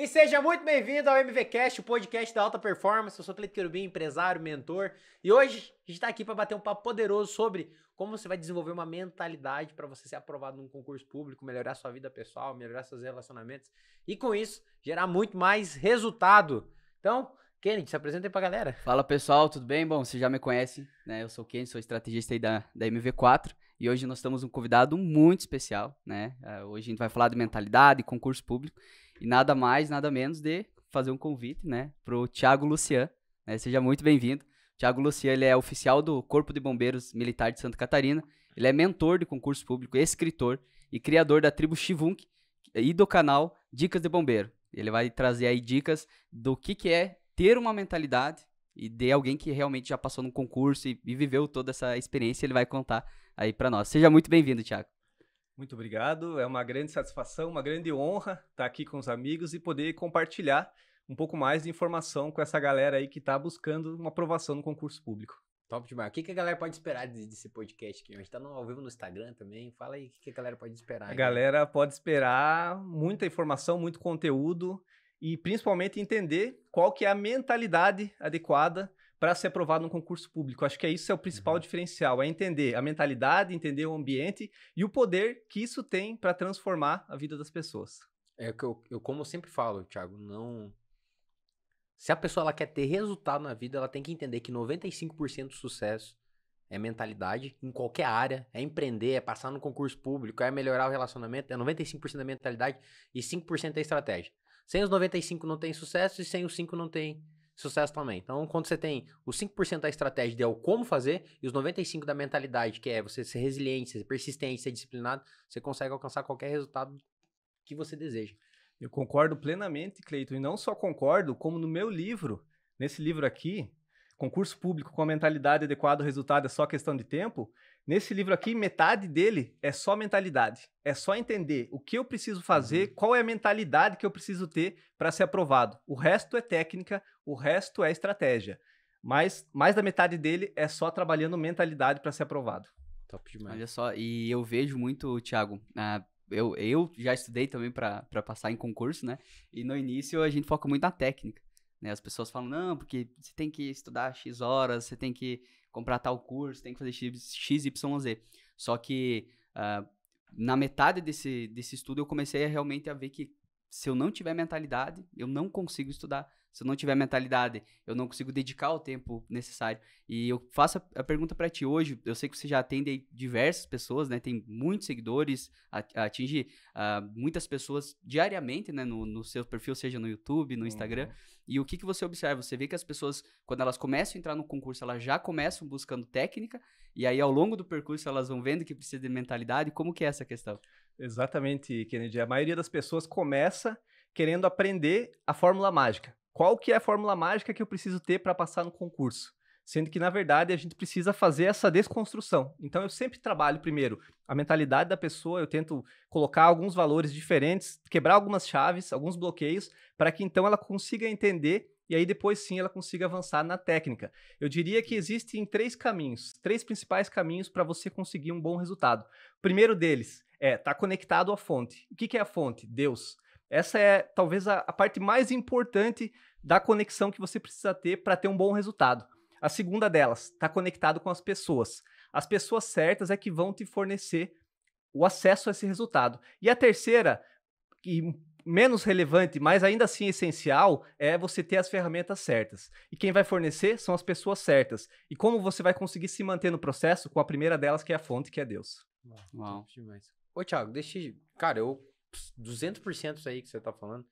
E seja muito bem-vindo ao MVCast, o podcast da alta performance. Eu sou Cleito Querubim, empresário, mentor. E hoje a gente está aqui para bater um papo poderoso sobre como você vai desenvolver uma mentalidade para você ser aprovado num concurso público, melhorar sua vida pessoal, melhorar seus relacionamentos e, com isso, gerar muito mais resultado. Então, Kennedy, se apresenta aí para a galera. Fala pessoal, tudo bem? Bom, vocês já me conhecem, né? Eu sou o Kennedy, sou estrategista aí da, da MV4. E hoje nós temos um convidado muito especial, né? Uh, hoje a gente vai falar de mentalidade e concurso público. E nada mais, nada menos de fazer um convite, né, pro Tiago Lucian. Né? Seja muito bem-vindo. Tiago Lucian, ele é oficial do Corpo de Bombeiros Militar de Santa Catarina. Ele é mentor de concurso público, escritor e criador da tribo Chivunk e do canal Dicas de Bombeiro. Ele vai trazer aí dicas do que, que é ter uma mentalidade e de alguém que realmente já passou num concurso e, e viveu toda essa experiência. Ele vai contar aí para nós. Seja muito bem-vindo, Tiago. Muito obrigado. É uma grande satisfação, uma grande honra estar aqui com os amigos e poder compartilhar um pouco mais de informação com essa galera aí que está buscando uma aprovação no concurso público. Top demais. O que, que a galera pode esperar desse podcast aqui? A gente está ao vivo no Instagram também. Fala aí o que, que a galera pode esperar. A aí. galera pode esperar muita informação, muito conteúdo e principalmente entender qual que é a mentalidade adequada para ser aprovado no concurso público. Acho que é isso é o principal uhum. diferencial, é entender a mentalidade, entender o ambiente e o poder que isso tem para transformar a vida das pessoas. É que eu, eu, como eu sempre falo, Thiago, não se a pessoa ela quer ter resultado na vida, ela tem que entender que 95% do sucesso é mentalidade em qualquer área, é empreender, é passar no concurso público, é melhorar o relacionamento, é 95% da mentalidade e 5% é estratégia. Sem os 95 não tem sucesso e sem os 5 não tem sucesso também. Então, quando você tem os 5% da estratégia de é o como fazer e os 95% da mentalidade, que é você ser resiliente, ser persistente, ser disciplinado, você consegue alcançar qualquer resultado que você deseja. Eu concordo plenamente, Cleiton, e não só concordo, como no meu livro, nesse livro aqui, Concurso Público com a Mentalidade Adequada ao Resultado é Só Questão de Tempo, Nesse livro aqui, metade dele é só mentalidade. É só entender o que eu preciso fazer, uhum. qual é a mentalidade que eu preciso ter para ser aprovado. O resto é técnica, o resto é estratégia. Mas mais da metade dele é só trabalhando mentalidade para ser aprovado. Top demais. Olha só, e eu vejo muito, Thiago, ah, eu, eu já estudei também para passar em concurso, né? E no início a gente foca muito na técnica. Né? As pessoas falam, não, porque você tem que estudar X horas, você tem que comprar tal curso, tem que fazer XYZ. Só que uh, na metade desse, desse estudo eu comecei a realmente a ver que se eu não tiver mentalidade, eu não consigo estudar. Se eu não tiver mentalidade, eu não consigo dedicar o tempo necessário. E eu faço a, pergunta para ti hoje. Eu sei que você já atende diversas pessoas, né? Tem muitos seguidores, atinge uh, muitas pessoas diariamente, né? No, no, seu perfil, seja no YouTube, no Instagram. Uhum. E o que, que você observa? Você vê que as pessoas, quando elas começam a entrar no concurso, elas já começam buscando técnica. E aí, ao longo do percurso, elas vão vendo que precisa de mentalidade. Como que é essa questão? Exatamente, Kennedy. A maioria das pessoas começa querendo aprender a fórmula mágica qual que é a fórmula mágica que eu preciso ter para passar no concurso? Sendo que, na verdade, a gente precisa fazer essa desconstrução. Então, eu sempre trabalho, primeiro, a mentalidade da pessoa, eu tento colocar alguns valores diferentes, quebrar algumas chaves, alguns bloqueios, para que então ela consiga entender e aí depois sim ela consiga avançar na técnica. Eu diria que existem três caminhos, três principais caminhos para você conseguir um bom resultado. O primeiro deles é estar tá conectado à fonte. O que, que é a fonte? Deus. Essa é talvez a, a parte mais importante da conexão que você precisa ter para ter um bom resultado. A segunda delas, está conectado com as pessoas. As pessoas certas é que vão te fornecer o acesso a esse resultado. E a terceira, e menos relevante, mas ainda assim essencial, é você ter as ferramentas certas. E quem vai fornecer são as pessoas certas. E como você vai conseguir se manter no processo com a primeira delas, que é a fonte, que é Deus. Uau. Uau. Ô, Thiago, deixa. Cara, eu 200% isso aí que você tá falando.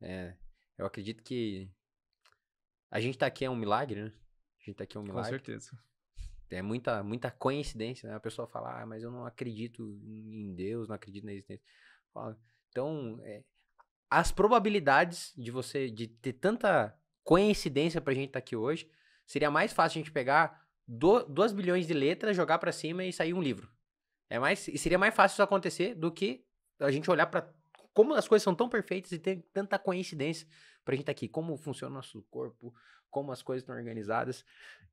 É, eu acredito que a gente tá aqui é um milagre, né? A gente tá aqui é um milagre. Com certeza. É muita, muita coincidência, né? A pessoa fala, ah, mas eu não acredito em Deus, não acredito na existência. Fala, então, é, as probabilidades de você, de ter tanta coincidência pra gente estar tá aqui hoje, seria mais fácil a gente pegar 2 bilhões de letras, jogar para cima e sair um livro. É mais, seria mais fácil isso acontecer do que a gente olhar para como as coisas são tão perfeitas e tem tanta coincidência pra gente estar tá aqui, como funciona o nosso corpo, como as coisas estão organizadas.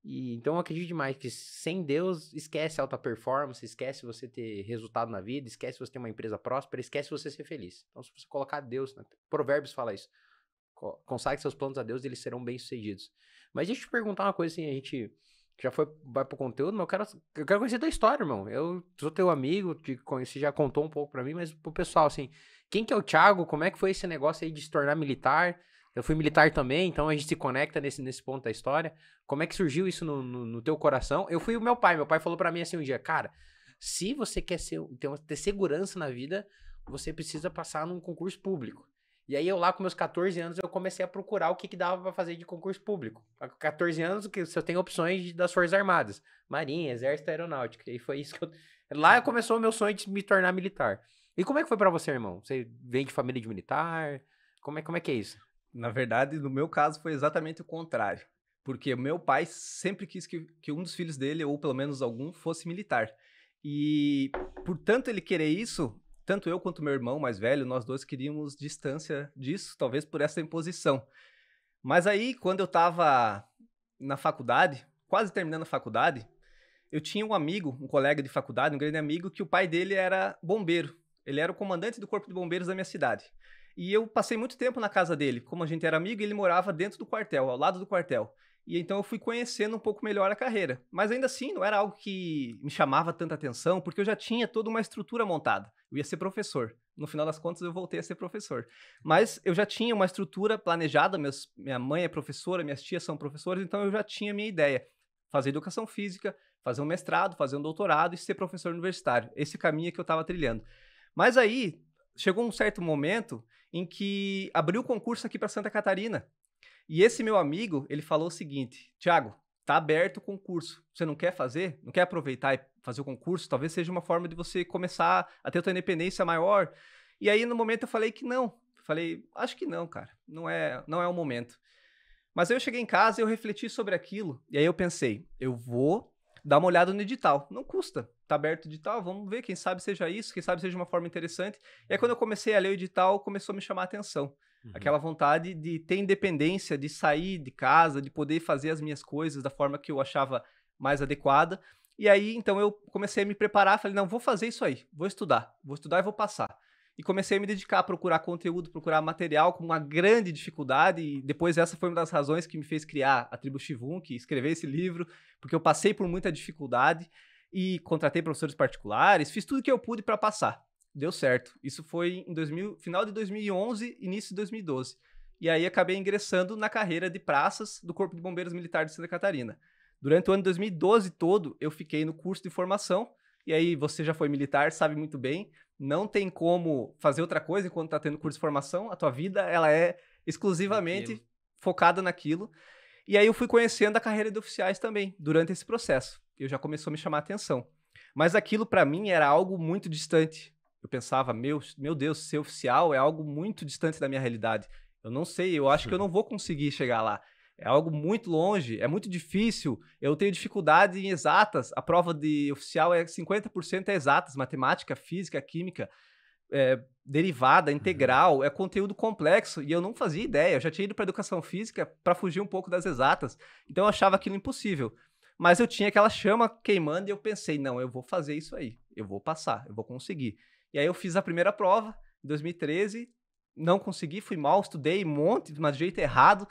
E então eu acredito demais que sem Deus, esquece alta performance, esquece você ter resultado na vida, esquece você ter uma empresa próspera, esquece você ser feliz. Então se você colocar Deus, né? Provérbios fala isso. Consagre seus planos a Deus e eles serão bem-sucedidos. Mas deixa eu te perguntar uma coisa assim, a gente já foi, vai pro conteúdo, mas eu quero, eu quero conhecer a tua história, irmão. Eu sou teu amigo, te conheci, já contou um pouco para mim, mas pro pessoal, assim, quem que é o Thiago? Como é que foi esse negócio aí de se tornar militar? Eu fui militar também, então a gente se conecta nesse, nesse ponto da história. Como é que surgiu isso no, no, no teu coração? Eu fui o meu pai, meu pai falou para mim assim um dia, cara, se você quer ser, ter, uma, ter segurança na vida, você precisa passar num concurso público. E aí eu lá com meus 14 anos eu comecei a procurar o que, que dava para fazer de concurso público. Com 14 anos que eu tenho opções das Forças Armadas, Marinha, Exército, Aeronáutica. E foi isso que eu... lá uhum. começou o meu sonho de me tornar militar. E como é que foi para você, irmão? Você vem de família de militar? Como é, como é que é isso? Na verdade, no meu caso foi exatamente o contrário. Porque meu pai sempre quis que, que um dos filhos dele, ou pelo menos algum, fosse militar. E por tanto ele querer isso, tanto eu quanto meu irmão mais velho, nós dois queríamos distância disso, talvez por essa imposição. Mas aí, quando eu estava na faculdade, quase terminando a faculdade, eu tinha um amigo, um colega de faculdade, um grande amigo, que o pai dele era bombeiro. Ele era o comandante do Corpo de Bombeiros da minha cidade. E eu passei muito tempo na casa dele. Como a gente era amigo, ele morava dentro do quartel, ao lado do quartel. E então eu fui conhecendo um pouco melhor a carreira. Mas ainda assim, não era algo que me chamava tanta atenção, porque eu já tinha toda uma estrutura montada. Eu ia ser professor. No final das contas, eu voltei a ser professor. Mas eu já tinha uma estrutura planejada. Meus, minha mãe é professora, minhas tias são professoras, então eu já tinha minha ideia. Fazer educação física, fazer um mestrado, fazer um doutorado e ser professor universitário. Esse caminho é que eu estava trilhando. Mas aí, chegou um certo momento em que abriu o concurso aqui para Santa Catarina e esse meu amigo, ele falou o seguinte: Tiago, tá aberto o concurso. Você não quer fazer? Não quer aproveitar e fazer o concurso? Talvez seja uma forma de você começar a ter sua independência maior. E aí, no momento, eu falei que não. Falei, acho que não, cara. Não é, não é o momento. Mas eu cheguei em casa e eu refleti sobre aquilo. E aí eu pensei, eu vou dar uma olhada no edital. Não custa. Tá aberto o edital, vamos ver, quem sabe seja isso, quem sabe seja uma forma interessante. E aí quando eu comecei a ler o edital, começou a me chamar a atenção. Uhum. Aquela vontade de ter independência, de sair de casa, de poder fazer as minhas coisas da forma que eu achava mais adequada. E aí, então, eu comecei a me preparar, falei, não, vou fazer isso aí, vou estudar, vou estudar e vou passar. E comecei a me dedicar a procurar conteúdo, procurar material com uma grande dificuldade, e depois essa foi uma das razões que me fez criar a Tribo Chivum, que escrever esse livro, porque eu passei por muita dificuldade e contratei professores particulares, fiz tudo que eu pude para passar deu certo. Isso foi em 2000, final de 2011, início de 2012. E aí acabei ingressando na carreira de praças do Corpo de Bombeiros Militar de Santa Catarina. Durante o ano de 2012 todo, eu fiquei no curso de formação. E aí você já foi militar, sabe muito bem, não tem como fazer outra coisa enquanto está tendo curso de formação, a tua vida ela é exclusivamente naquilo. focada naquilo. E aí eu fui conhecendo a carreira de oficiais também durante esse processo. Eu já começou a me chamar a atenção. Mas aquilo para mim era algo muito distante, eu pensava, meu, meu Deus, ser oficial é algo muito distante da minha realidade. Eu não sei, eu acho que eu não vou conseguir chegar lá. É algo muito longe, é muito difícil. Eu tenho dificuldade em exatas. A prova de oficial é 50% é exatas, matemática, física, química, é, derivada, uhum. integral, é conteúdo complexo. E eu não fazia ideia. Eu já tinha ido para educação física para fugir um pouco das exatas. Então eu achava aquilo impossível. Mas eu tinha aquela chama queimando e eu pensei, não, eu vou fazer isso aí. Eu vou passar, eu vou conseguir. E aí eu fiz a primeira prova, em 2013, não consegui, fui mal, estudei um monte, mas de jeito errado,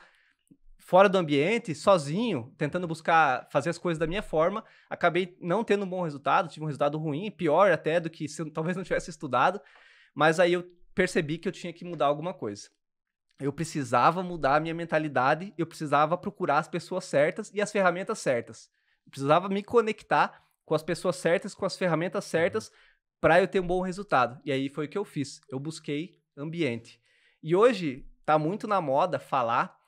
fora do ambiente, sozinho, tentando buscar fazer as coisas da minha forma, acabei não tendo um bom resultado, tive um resultado ruim, pior até do que se eu, talvez não tivesse estudado, mas aí eu percebi que eu tinha que mudar alguma coisa. Eu precisava mudar a minha mentalidade, eu precisava procurar as pessoas certas e as ferramentas certas. Eu precisava me conectar com as pessoas certas, com as ferramentas uhum. certas, para eu ter um bom resultado. E aí foi o que eu fiz. Eu busquei ambiente. E hoje está muito na moda falar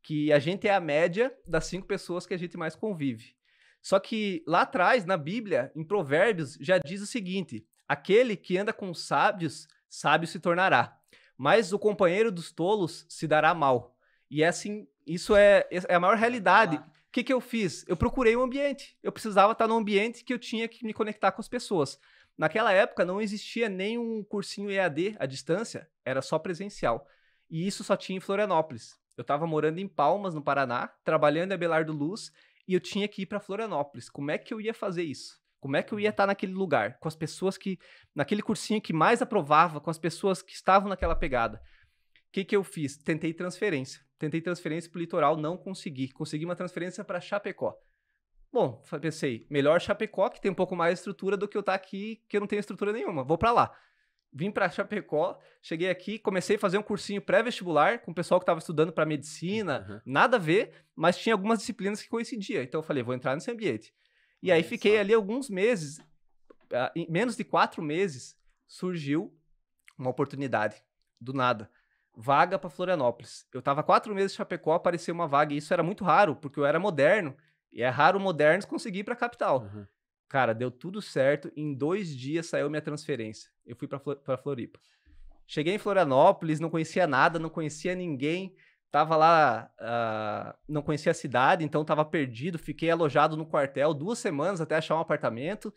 que a gente é a média das cinco pessoas que a gente mais convive. Só que lá atrás, na Bíblia, em Provérbios, já diz o seguinte: aquele que anda com sábios, sábio se tornará, mas o companheiro dos tolos se dará mal. E é assim, isso é, é a maior realidade. O que, que eu fiz? Eu procurei um ambiente. Eu precisava estar num ambiente que eu tinha que me conectar com as pessoas. Naquela época não existia nenhum cursinho EAD à distância, era só presencial. E isso só tinha em Florianópolis. Eu estava morando em Palmas, no Paraná, trabalhando em Abelardo Luz, e eu tinha que ir para Florianópolis. Como é que eu ia fazer isso? Como é que eu ia estar uhum. tá naquele lugar, com as pessoas que. naquele cursinho que mais aprovava, com as pessoas que estavam naquela pegada? O que, que eu fiz? Tentei transferência. Tentei transferência para o litoral, não consegui. Consegui uma transferência para Chapecó. Bom, pensei, melhor Chapecó, que tem um pouco mais de estrutura do que eu estar tá aqui, que eu não tenho estrutura nenhuma. Vou para lá. Vim para Chapecó, cheguei aqui, comecei a fazer um cursinho pré-vestibular com o pessoal que estava estudando para medicina, uhum. nada a ver, mas tinha algumas disciplinas que coincidia. Então eu falei, vou entrar nesse ambiente. E aí fiquei ali alguns meses, em menos de quatro meses, surgiu uma oportunidade, do nada vaga para Florianópolis. Eu estava quatro meses em Chapecó, apareceu uma vaga, e isso era muito raro, porque eu era moderno, e é raro modernos conseguir ir para capital. Uhum. Cara, deu tudo certo. Em dois dias saiu minha transferência. Eu fui para Flor Floripa. Cheguei em Florianópolis, não conhecia nada, não conhecia ninguém. Tava lá, uh, não conhecia a cidade, então tava perdido. Fiquei alojado no quartel duas semanas até achar um apartamento.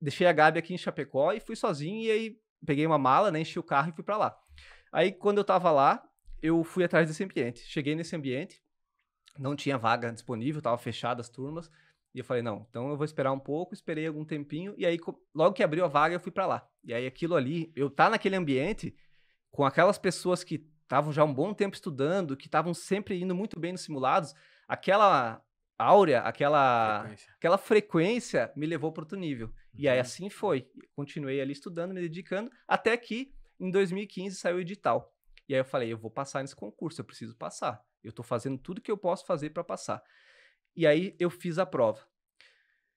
Deixei a Gabi aqui em Chapecó e fui sozinho. E aí peguei uma mala, né, enchi o carro e fui para lá. Aí quando eu tava lá, eu fui atrás desse ambiente. Cheguei nesse ambiente, não tinha vaga disponível, tava fechada as turmas. E eu falei, não, então eu vou esperar um pouco, esperei algum tempinho, e aí logo que abriu a vaga eu fui para lá. E aí aquilo ali, eu tá naquele ambiente com aquelas pessoas que estavam já um bom tempo estudando, que estavam sempre indo muito bem nos simulados, aquela áurea, aquela frequência. aquela frequência me levou para outro nível. Uhum. E aí uhum. assim foi, continuei ali estudando, me dedicando, até que em 2015 saiu o edital. E aí eu falei, eu vou passar nesse concurso, eu preciso passar. Eu estou fazendo tudo que eu posso fazer para passar. E aí eu fiz a prova.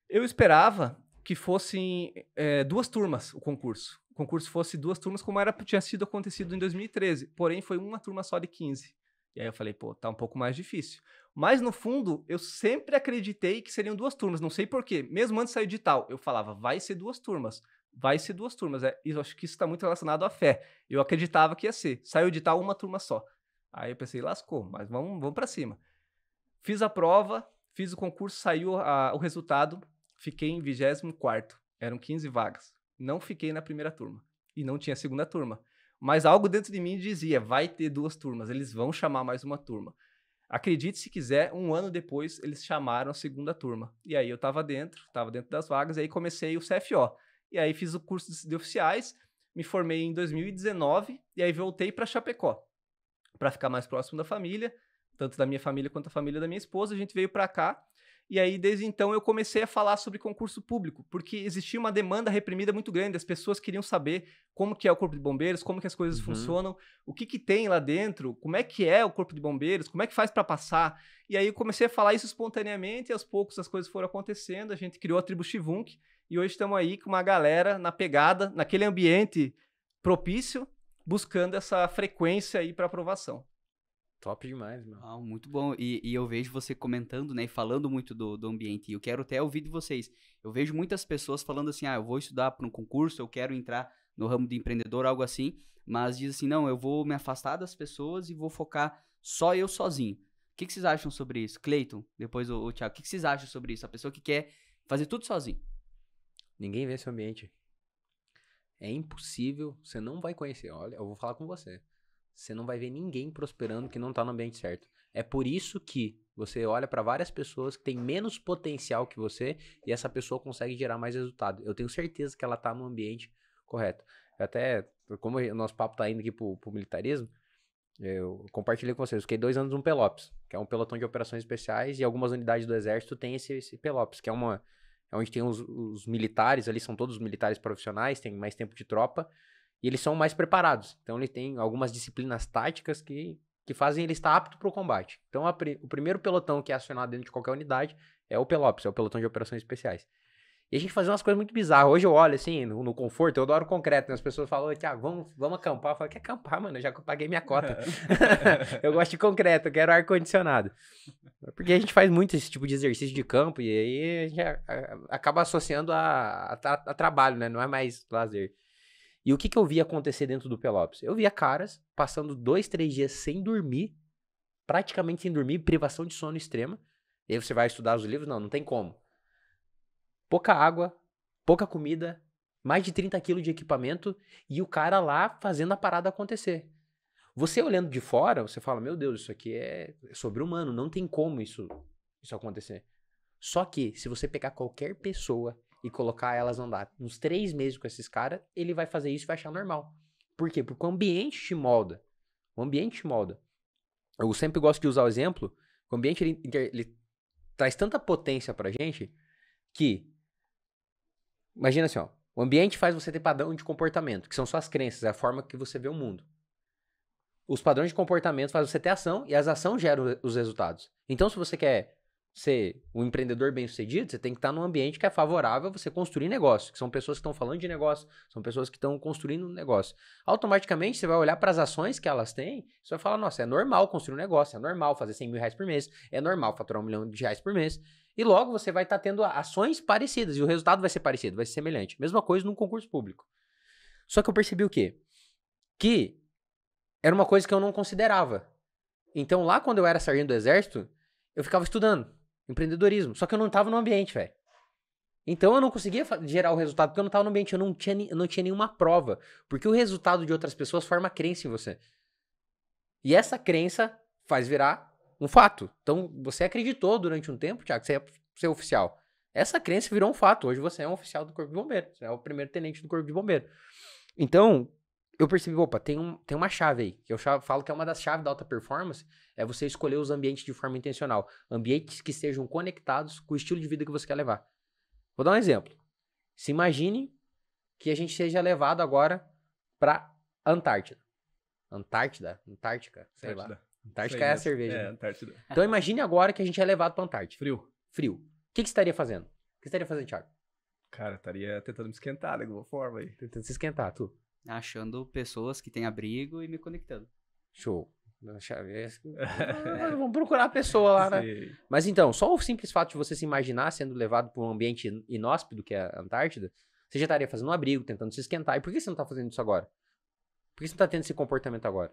Eu esperava que fossem é, duas turmas o concurso. O concurso fosse duas turmas, como era tinha sido acontecido em 2013. Porém, foi uma turma só de 15. E aí eu falei, pô, tá um pouco mais difícil. Mas no fundo, eu sempre acreditei que seriam duas turmas, não sei porquê. Mesmo antes de sair de tal, eu falava, vai ser duas turmas. Vai ser duas turmas. É, eu acho que isso está muito relacionado à fé. Eu acreditava que ia ser. Saiu de tal uma turma só. Aí eu pensei, lascou, mas vamos, vamos para cima. Fiz a prova, fiz o concurso, saiu a, o resultado, fiquei em 24 eram 15 vagas. Não fiquei na primeira turma e não tinha segunda turma. Mas algo dentro de mim dizia, vai ter duas turmas, eles vão chamar mais uma turma. Acredite se quiser, um ano depois eles chamaram a segunda turma. E aí eu estava dentro, estava dentro das vagas, e aí comecei o CFO. E aí fiz o curso de oficiais, me formei em 2019 e aí voltei para Chapecó para ficar mais próximo da família, tanto da minha família quanto da família da minha esposa. A gente veio para cá. E aí, desde então, eu comecei a falar sobre concurso público, porque existia uma demanda reprimida muito grande. As pessoas queriam saber como que é o Corpo de Bombeiros, como que as coisas uhum. funcionam, o que que tem lá dentro, como é que é o Corpo de Bombeiros, como é que faz para passar. E aí, eu comecei a falar isso espontaneamente e, aos poucos, as coisas foram acontecendo. A gente criou a tribo Chivunk e hoje estamos aí com uma galera na pegada, naquele ambiente propício, buscando essa frequência aí para aprovação. Top demais, mano. Ah, muito bom. E, e, eu vejo você comentando, né? E falando muito do, do ambiente. E eu quero até ouvir de vocês. Eu vejo muitas pessoas falando assim: ah, eu vou estudar para um concurso, eu quero entrar no ramo de empreendedor, algo assim. Mas diz assim: não, eu vou me afastar das pessoas e vou focar só eu sozinho. O que, que vocês acham sobre isso? Cleiton, depois o, o Thiago, o que, que vocês acham sobre isso? A pessoa que quer fazer tudo sozinho. Ninguém vê esse ambiente. É impossível, você não vai conhecer. Olha, eu vou falar com você. Você não vai ver ninguém prosperando que não tá no ambiente certo. É por isso que você olha para várias pessoas que têm menos potencial que você e essa pessoa consegue gerar mais resultado. Eu tenho certeza que ela tá no ambiente correto. Até, como o nosso papo tá indo aqui pro, pro militarismo, eu compartilhei com vocês. Fiquei dois anos no Pelops, que é um pelotão de operações especiais, e algumas unidades do Exército têm esse, esse Pelops, que é uma é onde tem os, os, militares ali, são todos militares profissionais, têm mais tempo de tropa, e eles são mais preparados. Então, ele tem algumas disciplinas táticas que, que fazem ele estar apto para o combate. Então, a, o primeiro pelotão que é acionado dentro de qualquer unidade é o PELOPS, é o Pelotão de Operações Especiais. E a gente fazia umas coisas muito bizarras. Hoje eu olho assim, no, no conforto, eu adoro concreto. Né? As pessoas falam, Tiago, vamos, vamos acampar. Eu falo, quer acampar, mano? Eu já paguei minha cota. eu gosto de concreto, eu quero ar-condicionado. Porque a gente faz muito esse tipo de exercício de campo e aí a gente acaba associando a, a, a trabalho, né? Não é mais lazer. E o que, que eu vi acontecer dentro do Pelops? Eu via caras passando dois, três dias sem dormir, praticamente sem dormir, privação de sono extrema. E aí você vai estudar os livros? Não, não tem como pouca água, pouca comida, mais de 30 quilos de equipamento e o cara lá fazendo a parada acontecer. Você olhando de fora, você fala: Meu Deus, isso aqui é, é sobre-humano, não tem como isso, isso acontecer. Só que, se você pegar qualquer pessoa e colocar elas andar uns três meses com esses caras, ele vai fazer isso e vai achar normal. Por quê? Porque o ambiente te molda. O ambiente te molda. Eu sempre gosto de usar o exemplo: o ambiente ele, ele traz tanta potência pra gente que Imagina assim, ó. O ambiente faz você ter padrão de comportamento, que são suas crenças, é a forma que você vê o mundo. Os padrões de comportamento fazem você ter ação e as ações geram os resultados. Então, se você quer ser um empreendedor bem-sucedido, você tem que estar num ambiente que é favorável a você construir negócio, que são pessoas que estão falando de negócio, são pessoas que estão construindo um negócio. Automaticamente, você vai olhar para as ações que elas têm, você vai falar, nossa, é normal construir um negócio, é normal fazer 100 mil reais por mês, é normal faturar um milhão de reais por mês. E logo você vai estar tá tendo ações parecidas e o resultado vai ser parecido, vai ser semelhante. Mesma coisa num concurso público. Só que eu percebi o quê? Que era uma coisa que eu não considerava. Então lá quando eu era sargento do exército, eu ficava estudando empreendedorismo, só que eu não estava no ambiente, velho. Então eu não conseguia gerar o resultado porque eu não estava no ambiente, eu não tinha, eu não tinha nenhuma prova, porque o resultado de outras pessoas forma crença em você. E essa crença faz virar um fato. Então, você acreditou durante um tempo, Tiago, que você ia é, ser é oficial. Essa crença virou um fato. Hoje você é um oficial do Corpo de Bombeiro. Você é o primeiro tenente do Corpo de Bombeiro. Então, eu percebi, opa, tem, um, tem uma chave aí. Que eu falo que é uma das chaves da alta performance. É você escolher os ambientes de forma intencional. Ambientes que sejam conectados com o estilo de vida que você quer levar. Vou dar um exemplo. Se imagine que a gente seja levado agora para Antártida. Antártida? Antártica? Sei Antártida. lá. Antártica é a cerveja. É, né? Antártida. Então imagine agora que a gente é levado pra Antártica. Frio. Frio. O que, que você estaria fazendo? O que você estaria fazendo, Thiago? Cara, estaria tentando me esquentar de alguma forma aí. Tentando se esquentar, tu. Achando pessoas que têm abrigo e me conectando. Show. É Vamos procurar a pessoa lá, né? Sim. Mas então, só o simples fato de você se imaginar sendo levado para um ambiente inóspito, que é a Antártida, você já estaria fazendo um abrigo, tentando se esquentar. E por que você não está fazendo isso agora? Por que você não está tendo esse comportamento agora?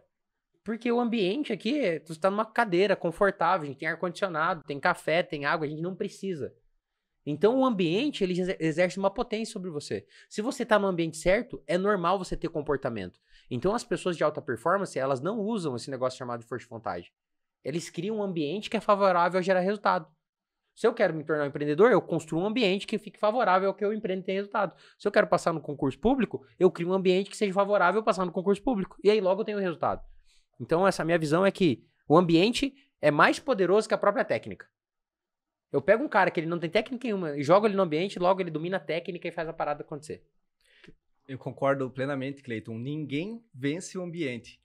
Porque o ambiente aqui, tu está numa cadeira confortável, a gente tem ar-condicionado, tem café, tem água, a gente não precisa. Então o ambiente, ele exerce uma potência sobre você. Se você está no ambiente certo, é normal você ter comportamento. Então as pessoas de alta performance, elas não usam esse negócio chamado de força de vontade. Eles criam um ambiente que é favorável a gerar resultado. Se eu quero me tornar um empreendedor, eu construo um ambiente que fique favorável ao que eu empreendo tenha resultado. Se eu quero passar no concurso público, eu crio um ambiente que seja favorável a passar no concurso público. E aí logo eu tenho o resultado. Então, essa minha visão é que o ambiente é mais poderoso que a própria técnica. Eu pego um cara que ele não tem técnica nenhuma e jogo ele no ambiente, logo ele domina a técnica e faz a parada acontecer. Eu concordo plenamente, Cleiton. Ninguém vence o ambiente.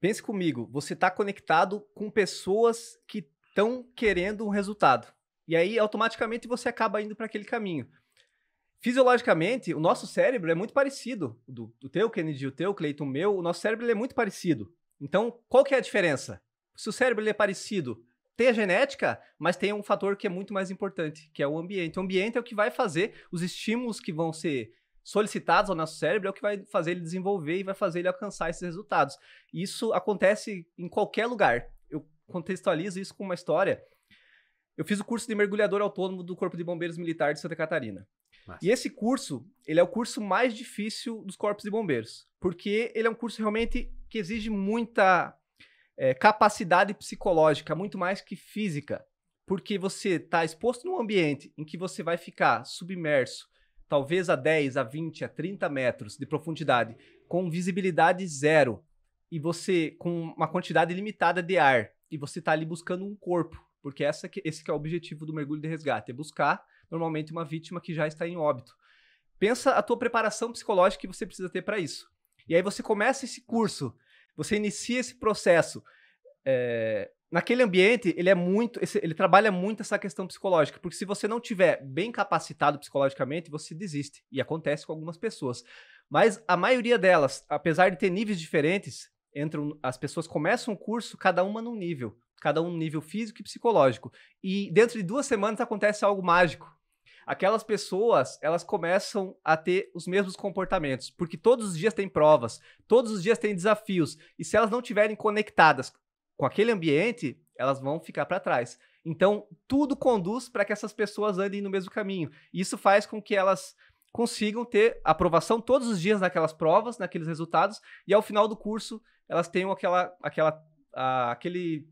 Pense comigo, você está conectado com pessoas que estão querendo um resultado. E aí, automaticamente, você acaba indo para aquele caminho. Fisiologicamente, o nosso cérebro é muito parecido. Do, do teu, Kennedy, o teu, Cleiton, o meu, o nosso cérebro é muito parecido. Então, qual que é a diferença? Se o cérebro é parecido, tem a genética, mas tem um fator que é muito mais importante, que é o ambiente. O ambiente é o que vai fazer os estímulos que vão ser solicitados ao nosso cérebro, é o que vai fazer ele desenvolver e vai fazer ele alcançar esses resultados. Isso acontece em qualquer lugar. Eu contextualizo isso com uma história. Eu fiz o curso de mergulhador autônomo do Corpo de Bombeiros Militar de Santa Catarina. Nossa. E esse curso, ele é o curso mais difícil dos corpos de bombeiros, porque ele é um curso realmente que exige muita é, capacidade psicológica, muito mais que física, porque você está exposto num ambiente em que você vai ficar submerso, talvez a 10, a 20, a 30 metros de profundidade, com visibilidade zero, e você com uma quantidade limitada de ar, e você está ali buscando um corpo, porque essa que, esse que é o objetivo do mergulho de resgate, é buscar normalmente uma vítima que já está em óbito. Pensa a tua preparação psicológica que você precisa ter para isso. E aí você começa esse curso, você inicia esse processo. É, naquele ambiente, ele é muito. ele trabalha muito essa questão psicológica, porque se você não tiver bem capacitado psicologicamente, você desiste. E acontece com algumas pessoas. Mas a maioria delas, apesar de ter níveis diferentes, entram, as pessoas começam um curso, cada uma num nível. Cada um nível físico e psicológico. E dentro de duas semanas acontece algo mágico aquelas pessoas elas começam a ter os mesmos comportamentos, porque todos os dias tem provas, todos os dias tem desafios, e se elas não tiverem conectadas com aquele ambiente, elas vão ficar para trás. Então, tudo conduz para que essas pessoas andem no mesmo caminho. Isso faz com que elas consigam ter aprovação todos os dias naquelas provas, naqueles resultados, e ao final do curso elas tenham aquela, aquela, a, ah, aquele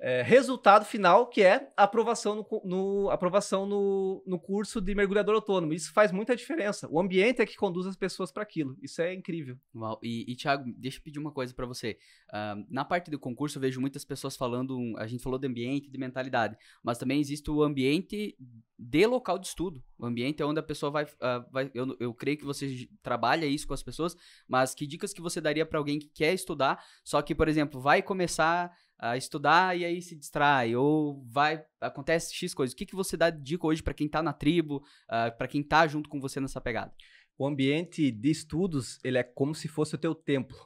é, resultado final, que é aprovação, no, no aprovação no, no, curso de mergulhador autônomo. Isso faz muita diferença. O ambiente é que conduz as pessoas para aquilo. Isso é incrível. Uau. E, e deixa eu pedir uma coisa para você. Uh, na parte do concurso, eu vejo muitas pessoas falando. A gente falou de ambiente, de mentalidade, mas também existe o ambiente de local de estudo. O ambiente é onde a pessoa vai. Uh, vai eu, eu creio que você trabalha isso com as pessoas, mas que dicas que você daria para alguém que quer estudar, só que, por exemplo, vai começar a estudar e aí se distrai, ou vai acontece X coisas. O que, que você dá de dica hoje para quem está na tribo, uh, ah, para quem está junto com você nessa pegada? O ambiente de estudos, ele é como se fosse o teu templo.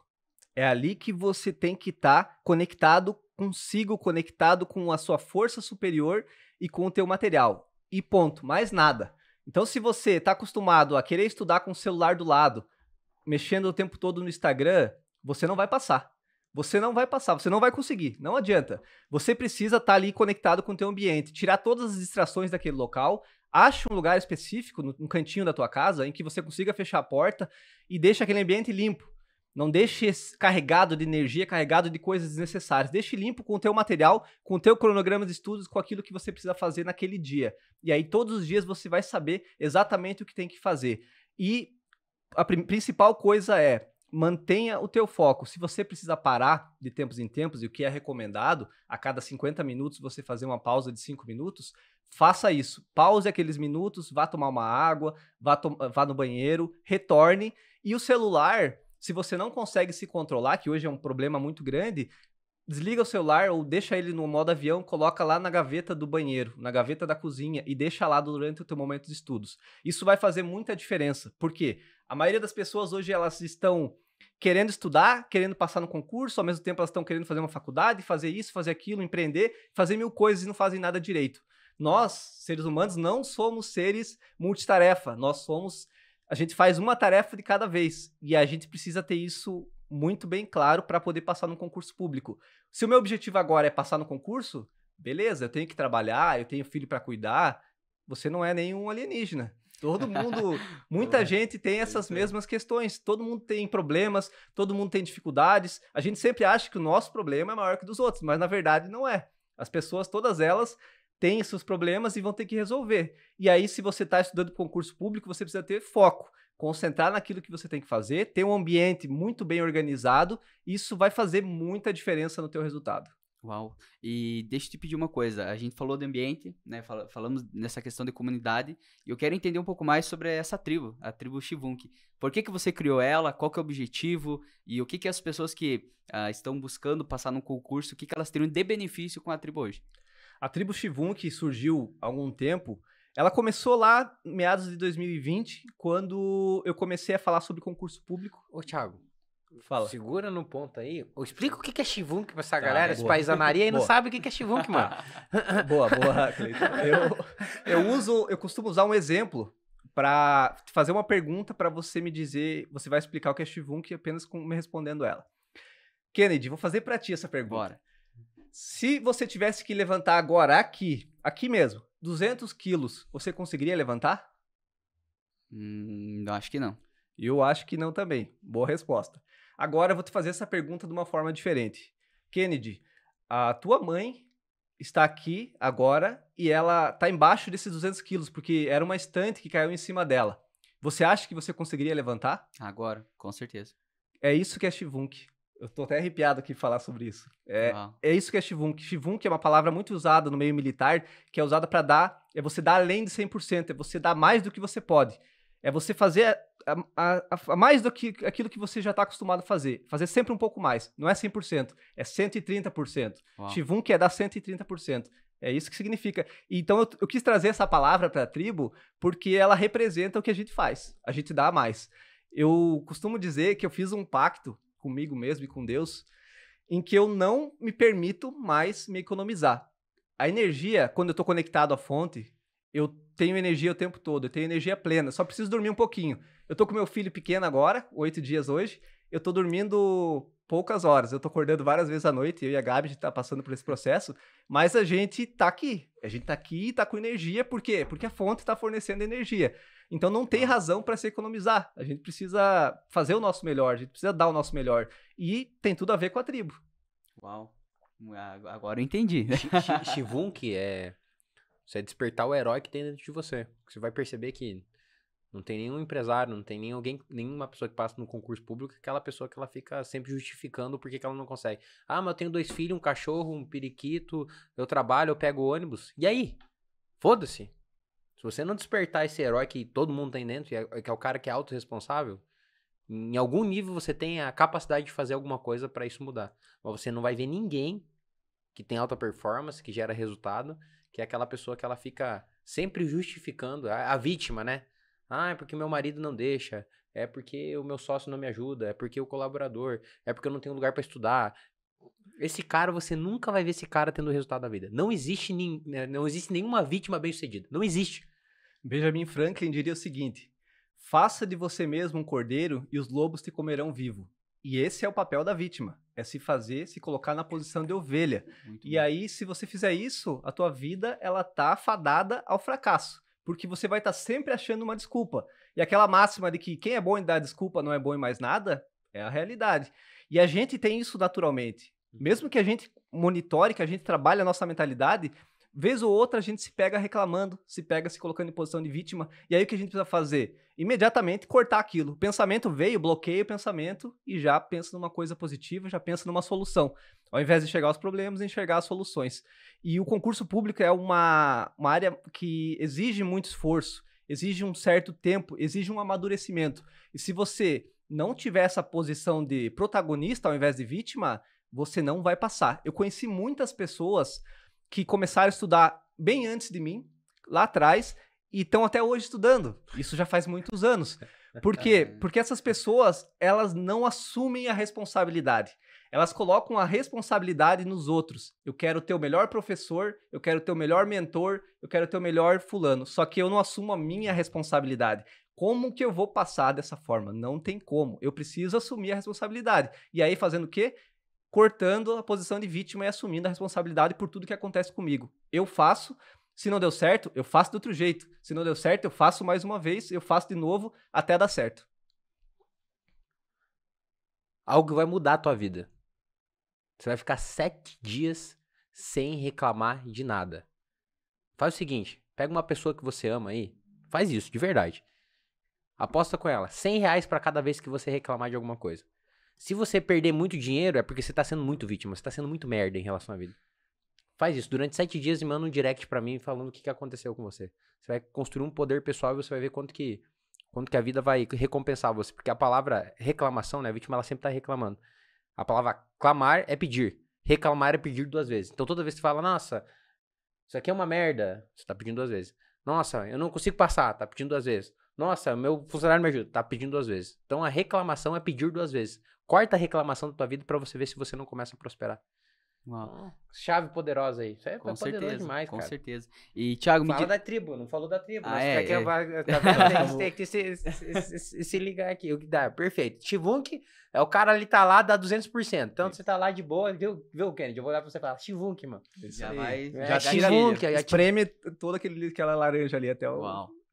É ali que você tem que estar tá conectado consigo, conectado com a sua força superior e com o teu material. E ponto, mais nada. Então, se você está acostumado a querer estudar com o celular do lado, mexendo o tempo todo no Instagram, você não vai passar. Você não vai passar, você não vai conseguir, não adianta. Você precisa estar tá ali conectado com o teu ambiente, tirar todas as distrações daquele local, acha um lugar específico, um cantinho da tua casa, em que você consiga fechar a porta e deixe aquele ambiente limpo. Não deixe carregado de energia, carregado de coisas desnecessárias. Deixe limpo com o teu material, com o teu cronograma de estudos, com aquilo que você precisa fazer naquele dia. E aí todos os dias você vai saber exatamente o que tem que fazer. E a principal coisa é mantenha o teu foco. Se você precisa parar de tempos em tempos, e o que é recomendado, a cada 50 minutos você fazer uma pausa de 5 minutos, faça isso. Pause aqueles minutos, vá tomar uma água, vá, eh, vá no banheiro, retorne. E o celular, se você não consegue se controlar, que hoje é um problema muito grande, desliga o celular ou deixa ele no modo avião, coloca lá na gaveta do banheiro, na gaveta da cozinha e deixa lá durante o teu momento de estudos. Isso vai fazer muita diferença, porque a maioria das pessoas hoje elas estão querendo estudar, querendo passar no concurso, ao mesmo tempo elas estão querendo fazer uma faculdade, fazer isso, fazer aquilo, empreender, fazer mil coisas e não fazem nada direito. Nós, seres humanos, não somos seres multitarefa. Nós somos. A gente faz uma tarefa de cada vez. E a gente precisa ter isso muito bem claro para poder passar no concurso público. Se o meu objetivo agora é passar no concurso, beleza, eu tenho que trabalhar, eu tenho filho para cuidar. Você não é nenhum alienígena. Todo mundo, muita é, gente tem essas mesmas questões. Todo mundo tem problemas, todo mundo tem dificuldades. A gente sempre acha que o nosso problema é maior que o dos outros, mas na verdade não é. As pessoas, todas elas, têm seus problemas e vão ter que resolver. E aí, se você está estudando concurso público, você precisa ter foco concentrar naquilo que você tem que fazer, ter um ambiente muito bem organizado, isso vai fazer muita diferença no teu resultado. Uau. E deixa eu te pedir uma coisa. A gente falou do ambiente, né? Fal falamos nessa questão de comunidade. E eu quero entender um pouco mais sobre essa tribo, a tribo Shivunk. Por que, que você criou ela? Qual que é o objetivo? E o que, que as pessoas que uh, estão buscando passar no concurso, o que, que elas teriam de benefício com a tribo hoje? A tribo Shivunk surgiu há algum tempo. Ela começou lá, meados de 2020, quando eu comecei a falar sobre concurso público. Ô, Thiago, Fala. Segura no ponto aí. Explica o que é Shivunk pra essa tá, galera, esse paisanaria, e não sabe o que é Shivunk, mano. boa, boa, Cleiton. Eu, eu uso, eu costumo usar um exemplo para fazer uma pergunta para você me dizer, você vai explicar o que é Shivunk apenas com, me respondendo ela. Kennedy, vou fazer para ti essa pergunta. Bora. Se você tivesse que levantar agora aqui, aqui mesmo, 200 quilos, você conseguiria levantar? Hum, acho que não. Eu acho que não também. Boa resposta. Agora eu vou te fazer essa pergunta de uma forma diferente. Kennedy, a tua mãe está aqui agora e ela está embaixo desses 200 quilos, porque era uma estante que caiu em cima dela. Você acha que você conseguiria levantar? Agora, com certeza. É isso que é Shivunk. Eu tô até arrepiado aqui de falar sobre isso. É, é isso que é Shivunk. Shivunk é uma palavra muito usada no meio militar, que é usada para dar, é você dar além de 100%, é você dar mais do que você pode. É você fazer a, a, a mais do que aquilo que você já está acostumado a fazer. Fazer sempre um pouco mais. Não é 100%, é 130%. Uau. Shivum quer dar 130%. É isso que significa. Então eu, eu quis trazer essa palavra para a tribo porque ela representa o que a gente faz. A gente dá mais. Eu costumo dizer que eu fiz um pacto comigo mesmo e com Deus em que eu não me permito mais me economizar. A energia, quando eu estou conectado à fonte, eu tenho energia o tempo todo, eu tenho energia plena, só preciso dormir um pouquinho. Eu tô com meu filho pequeno agora, oito dias hoje, eu tô dormindo poucas horas, eu tô acordando várias vezes à noite, eu e a Gabi a gente tá passando por esse processo, mas a gente tá aqui. A gente tá aqui e tá com energia, por quê? Porque a fonte tá fornecendo energia. Então não tem tá. razão para se economizar. A gente precisa fazer o nosso melhor, a gente precisa dar o nosso melhor. E tem tudo a ver com a tribo. Uau. Agora eu entendi. Shivun, que é você é despertar o herói que tem dentro de você. Você vai perceber que não tem nenhum empresário, não tem nem alguém, nenhuma pessoa que passa no concurso público, aquela pessoa que ela fica sempre justificando por que ela não consegue. Ah, mas eu tenho dois filhos, um cachorro, um periquito, eu trabalho, eu pego ônibus. E aí? Foda-se. Se você não despertar esse herói que todo mundo tem dentro, é, é que é o cara que é autorresponsável, em algum nível você tem a capacidade de fazer alguma coisa para isso mudar. Mas você não vai ver ninguém que tem alta performance, que gera resultado, que é aquela pessoa que ela fica sempre justificando, a, a vítima, né? Ah, é porque meu marido não deixa, é porque o meu sócio não me ajuda, é porque o colaborador, é porque eu não tenho lugar para estudar. Esse cara, você nunca vai ver esse cara tendo resultado da vida. Não existe, nem, né, não existe nenhuma vítima bem-sucedida. Não existe. Benjamin Franklin diria o seguinte: faça de você mesmo um cordeiro e os lobos te comerão vivo. E esse é o papel da vítima. É se fazer, se colocar na posição de ovelha. Muito e bom. aí, se você fizer isso, a tua vida ela tá fadada ao fracasso, porque você vai estar tá sempre achando uma desculpa. E aquela máxima de que quem é bom em dar desculpa não é bom em mais nada é a realidade. E a gente tem isso naturalmente. Uhum. Mesmo que a gente monitore, que a gente trabalhe a nossa mentalidade, vez ou outra a gente se pega reclamando, se pega se colocando em posição de vítima. E aí o que a gente precisa fazer? imediatamente cortar aquilo. O pensamento veio, bloqueia o pensamento e já pensa numa coisa positiva, já pensa numa solução. Ao invés de enxergar os problemas, enxergar as soluções. E o concurso público é uma, uma área que exige muito esforço, exige um certo tempo, exige um amadurecimento. E se você não tiver essa posição de protagonista ao invés de vítima, você não vai passar. Eu conheci muitas pessoas que começaram a estudar bem antes de mim, lá atrás, e estão até hoje estudando. Isso já faz muitos anos. Por quê? Porque essas pessoas, elas não assumem a responsabilidade. Elas colocam a responsabilidade nos outros. Eu quero ter o melhor professor, eu quero ter o melhor mentor, eu quero ter o melhor fulano. Só que eu não assumo a minha responsabilidade. Como que eu vou passar dessa forma? Não tem como. Eu preciso assumir a responsabilidade. E aí, fazendo o quê? Cortando a posição de vítima e assumindo a responsabilidade por tudo que acontece comigo. Eu faço, se não deu certo, eu faço de outro jeito. Se não deu certo, eu faço mais uma vez, eu faço de novo até dar certo. Algo vai mudar a tua vida. Você vai ficar sete dias sem reclamar de nada. Faz o seguinte: pega uma pessoa que você ama aí, faz isso, de verdade. Aposta com ela, 100 reais para cada vez que você reclamar de alguma coisa. Se você perder muito dinheiro, é porque você tá sendo muito vítima, você tá sendo muito merda em relação à vida. Faz isso durante sete dias e manda um direct para mim falando o que, que aconteceu com você. Você vai construir um poder pessoal e você vai ver quanto que, quanto que a vida vai recompensar você. Porque a palavra reclamação, né? A vítima ela sempre tá reclamando. A palavra clamar é pedir. Reclamar é pedir duas vezes. Então toda vez que você fala, nossa, isso aqui é uma merda, você tá pedindo duas vezes. Nossa, eu não consigo passar, tá pedindo duas vezes. Nossa, meu funcionário me ajuda, tá pedindo duas vezes. Então a reclamação é pedir duas vezes. Corta a reclamação da tua vida para você ver se você não começa a prosperar. Uma ah. chave poderosa aí. Isso é com certeza, demais, com cara. certeza. E, Thiago, Fala me... da tribo, não falou da tribo. Ah, é, é, é. Vai, tá vendo, tem, que se, se, se, se, ligar aqui. O que dá, perfeito. Chivunk, é o cara ali tá lá, dá 200%. Então, você tá lá de boa, viu, viu Kennedy? Eu vou olhar pra você e falar, Chivunk, mano. já vai... É, já tira, Chivunk, já espreme toda aquele, aquela laranja ali até o,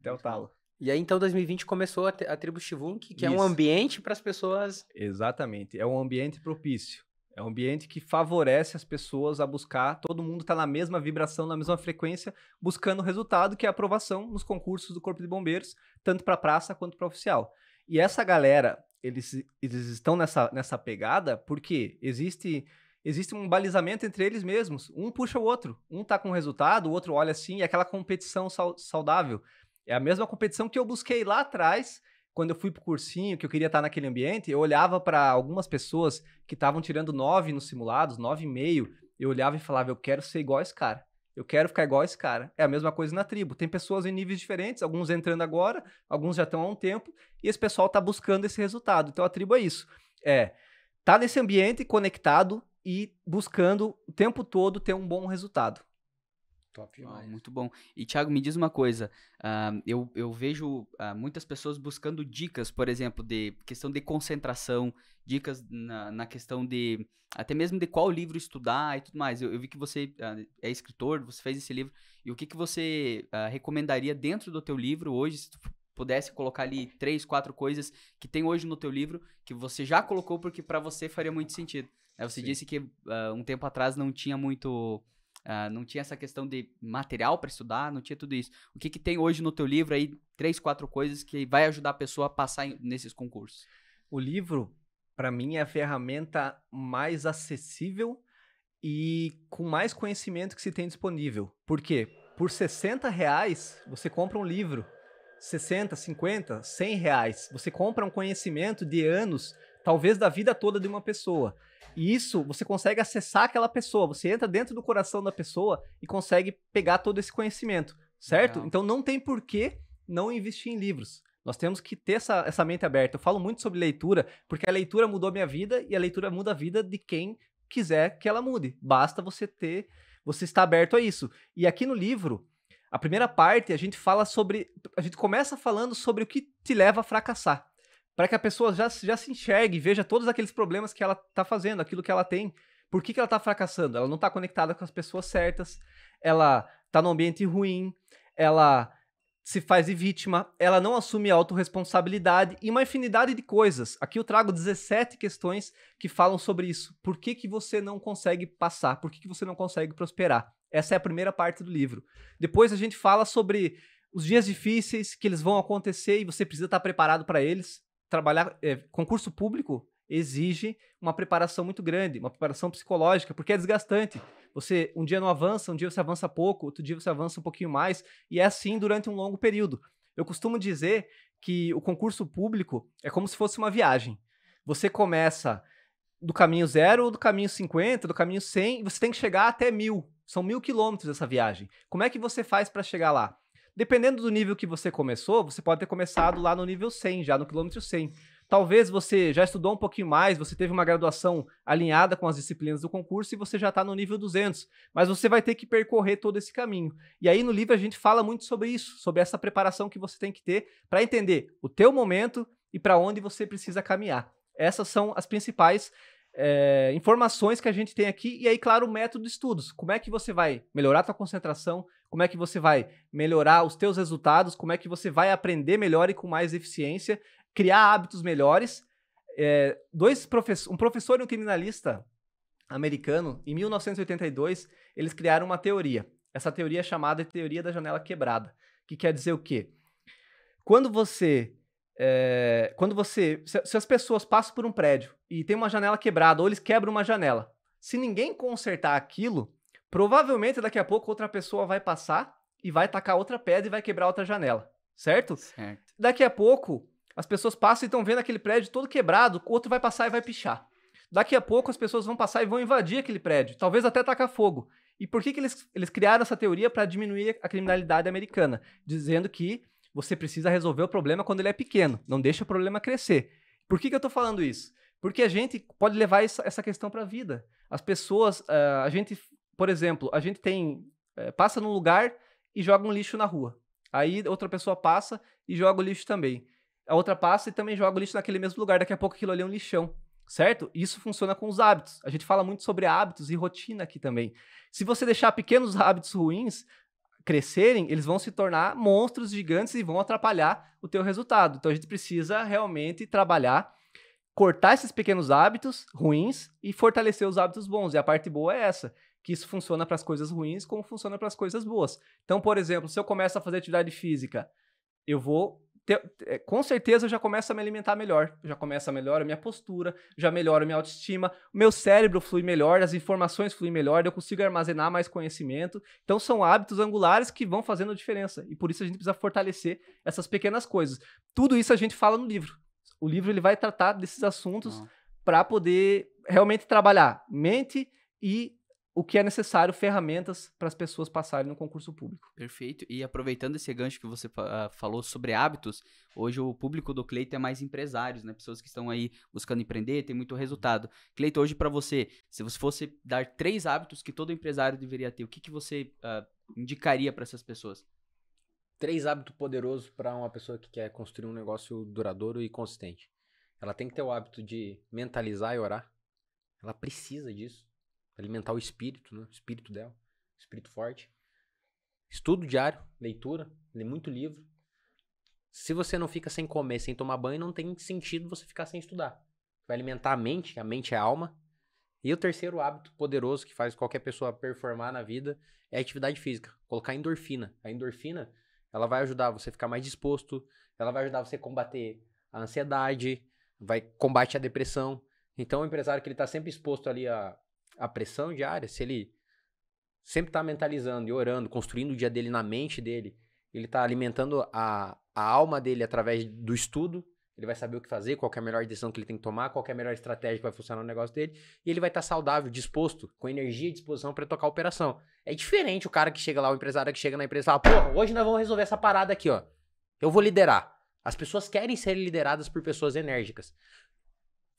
até o talo. E aí, então, 2020 começou a, a tribo Chivunk, que Isso. é um ambiente para as pessoas. Exatamente, é um ambiente propício. É um ambiente que favorece as pessoas a buscar, todo mundo está na mesma vibração, na mesma frequência, buscando o resultado, que é a aprovação nos concursos do Corpo de Bombeiros, tanto para a praça quanto para oficial. E essa galera, eles, eles estão nessa, nessa pegada porque existe existe um balizamento entre eles mesmos. Um puxa o outro. Um está com resultado, o outro olha assim, é aquela competição saudável. É a mesma competição que eu busquei lá atrás quando eu fui pro cursinho, que eu queria estar naquele ambiente, eu olhava para algumas pessoas que estavam tirando nove nos simulados, meio. eu olhava e falava, eu quero ser igual esse cara. Eu quero ficar igual esse cara. É a mesma coisa na tribo. Tem pessoas em níveis diferentes, alguns entrando agora, alguns já estão há um tempo, e esse pessoal está buscando esse resultado. Então a tribo é isso. É tá nesse ambiente conectado e buscando o tempo todo ter um bom resultado. Top demais. muito bom. E, Thiago, me diz uma coisa. Uh, eu, eu vejo uh, muitas pessoas buscando dicas, por exemplo, de questão de concentração, dicas na, na questão de. até mesmo de qual livro estudar e tudo mais. Eu, eu vi que você uh, é escritor, você fez esse livro. E o que, que você recomendaria dentro do teu livro hoje, se tu pudesse colocar ali três, quatro coisas que tem hoje no teu livro, que você já colocou, porque para você faria muito sentido. Você Sim. disse que um tempo atrás não tinha muito Uh, não tinha essa questão de material para estudar, não tinha tudo isso. O que, que tem hoje no teu livro aí, três, quatro coisas que vai ajudar a pessoa a passar em, nesses concursos? O livro, para mim, é a ferramenta mais acessível e com mais conhecimento que se tem disponível. Por quê? Por 60 reais, você compra um livro. 60, 50, 100 reais. Você compra um conhecimento de anos talvez da vida toda de uma pessoa. E isso você consegue acessar aquela pessoa, você entra dentro do coração da pessoa e consegue pegar todo esse conhecimento, certo? Então não tem porquê não investir em livros. Nós temos que ter essa, essa mente aberta. Eu falo muito sobre leitura, porque a leitura mudou a minha vida e a leitura muda a vida de quem quiser que ela mude. Basta você ter, você estar aberto a isso. E aqui no livro, a primeira parte, a gente fala sobre. A gente começa falando sobre o que te leva a fracassar para que a pessoa já, já se enxergue, veja todos aqueles problemas que ela está fazendo, aquilo que ela tem. Por que, que ela está fracassando? Ela não está conectada com as pessoas certas, ela está num ambiente ruim, ela se faz de vítima, ela não assume a autorresponsabilidade e uma infinidade de coisas. Aqui eu trago 17 questões que falam sobre isso. Por que, que você não consegue passar? Por que, que você não consegue prosperar? Essa é a primeira parte do livro. Depois a gente fala sobre os dias difíceis que eles vão acontecer e você precisa estar tá preparado para eles trabalhar é, concurso público exige uma preparação muito grande, uma preparação psicológica, porque é desgastante. Você um dia não avança, um dia você avança pouco, outro dia você avança um pouquinho mais, e é assim durante um longo período. Eu costumo dizer que o concurso público é como se fosse uma viagem. Você começa do caminho zero, do caminho 50, do caminho 100, e você tem que chegar até mil. São mil quilômetros essa viagem. Como é que você faz para chegar lá? Dependendo do nível que você começou, você pode ter começado lá no nível 100, já no quilômetro 100. Talvez você já estudou um pouquinho mais, você teve uma graduação alinhada com as disciplinas do concurso e você já está no nível 200, mas você vai ter que percorrer todo esse caminho. E aí no livro a gente fala muito sobre isso, sobre essa preparação que você tem que ter para entender o teu momento e para onde você precisa caminhar. Essas são as principais é, informações que a gente tem aqui e aí, claro, o método de estudos. Como é que você vai melhorar a tua concentração, como é que você vai melhorar os teus resultados, como é que você vai aprender melhor e com mais eficiência, criar hábitos melhores. É, dois profess um professor e um criminalista americano, em 1982, eles criaram uma teoria. Essa teoria é chamada de teoria da janela quebrada, que quer dizer o quê? Quando você é, quando você. Se, se, as pessoas passam por um prédio e tem uma janela quebrada, ou eles quebram uma janela, se ninguém consertar aquilo, Provavelmente daqui a pouco outra pessoa vai passar e vai tacar outra pedra e vai quebrar outra janela, certo? certo. Daqui a pouco as pessoas passam e estão vendo aquele prédio todo quebrado, outro vai passar e vai pichar. Daqui a pouco as pessoas vão passar e vão invadir aquele prédio, talvez até tacar fogo. E por que, que eles, eles criaram essa teoria para diminuir a criminalidade americana? Dizendo que você precisa resolver o problema quando ele é pequeno, não deixa o problema crescer. Por que, que eu estou falando isso? Porque a gente pode levar essa questão para a vida. As pessoas, ah, a gente por exemplo, a gente tem. É, passa num lugar e joga um lixo na rua. Aí outra pessoa passa e joga o lixo também. A outra passa e também joga o lixo naquele mesmo lugar. Daqui a pouco aquilo ali é um lixão, certo? Isso funciona com os hábitos. A gente fala muito sobre hábitos e rotina aqui também. Se você deixar pequenos hábitos ruins crescerem, eles vão se tornar monstros gigantes e vão atrapalhar o teu resultado. Então a gente precisa realmente trabalhar, cortar esses pequenos hábitos ruins e fortalecer os hábitos bons. E a parte boa é essa que isso funciona para as coisas ruins como funciona para as coisas boas. Então, por exemplo, se eu começo a fazer atividade física, eu vou ter, é, com certeza eu já começo a me alimentar melhor, já começa a melhorar a minha postura, já melhora a minha autoestima, o meu cérebro flui melhor, as informações fluem melhor, eu consigo armazenar mais conhecimento. Então são hábitos angulares que vão fazendo a diferença e por isso a gente precisa fortalecer essas pequenas coisas. Tudo isso a gente fala no livro. O livro ele vai tratar desses assuntos para poder realmente trabalhar mente e o que é necessário, ferramentas para as pessoas passarem no concurso público. Perfeito. E aproveitando esse gancho que você uh, falou sobre hábitos, hoje o público do Cleito é mais empresários, né? Pessoas que estão aí buscando empreender, tem muito resultado. Cleito, hoje para você, se você fosse dar três hábitos que todo empresário deveria ter, o que, que você uh, indicaria para essas pessoas? Três hábitos poderosos para uma pessoa que quer construir um negócio duradouro e consistente. Ela tem que ter o hábito de mentalizar e orar. Ela precisa disso alimentar o espírito, né? O espírito dela, espírito forte. Estudo diário, leitura, lê muito livro. Se você não fica sem comer, sem tomar banho, não tem sentido você ficar sem estudar. Vai alimentar a mente, a mente é a alma. E o terceiro hábito poderoso que faz qualquer pessoa performar na vida é a atividade física, colocar endorfina. A endorfina, ela vai ajudar você a ficar mais disposto, ela vai ajudar você a combater a ansiedade, vai combate a depressão. Então, o empresário que ele está sempre exposto ali a a pressão diária, se ele sempre está mentalizando e orando, construindo o dia dele na mente dele, ele está alimentando a, a alma dele através do estudo, ele vai saber o que fazer, qual é a melhor decisão que ele tem que tomar, qual é a melhor estratégia que vai funcionar no negócio dele, e ele vai estar tá saudável, disposto, com energia e disposição para tocar a operação. É diferente o cara que chega lá, o empresário que chega na empresa e fala, pô, hoje nós vamos resolver essa parada aqui, ó. Eu vou liderar. As pessoas querem ser lideradas por pessoas enérgicas.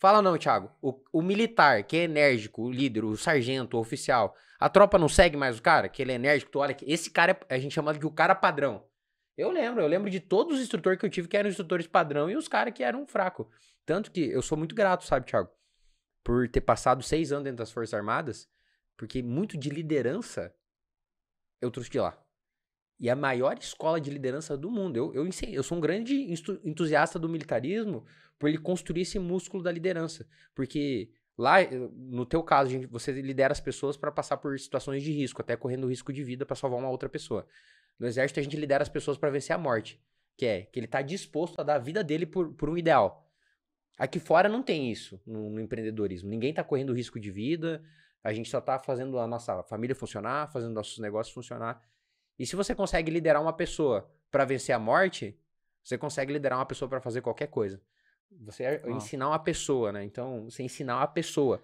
Fala não, Thiago. O, o, militar, que é enérgico, o líder, o sargento, o oficial, a tropa não segue mais o cara, que ele é enérgico, tu olha que esse cara, é, a gente chama de o cara padrão. Eu lembro, eu lembro de todos os instrutores que eu tive que eram instrutores padrão e os caras que eram fracos. Tanto que eu sou muito grato, sabe, Thiago, por ter passado seis anos dentro das Forças Armadas, porque muito de liderança eu trouxe de lá. E a maior escola de liderança do mundo. Eu, eu, eu sou um grande entusiasta do militarismo, por ele construir esse músculo da liderança. Porque lá, eh, no teu caso, gente, você lidera as pessoas para passar por situações de risco, até correndo risco de vida para salvar uma outra pessoa. No exército, a gente lidera as pessoas para vencer a morte, que é que ele está disposto a dar a vida dele por, por um ideal. Aqui fora não tem isso no, no empreendedorismo. Ninguém está correndo risco de vida, a gente só está fazendo a nossa família funcionar, fazendo nossos negócios funcionar. E se você consegue liderar uma pessoa para vencer a morte, você consegue liderar uma pessoa para fazer qualquer coisa. Você é ah. ensinar uma pessoa, né? Então, você ensinar uma pessoa.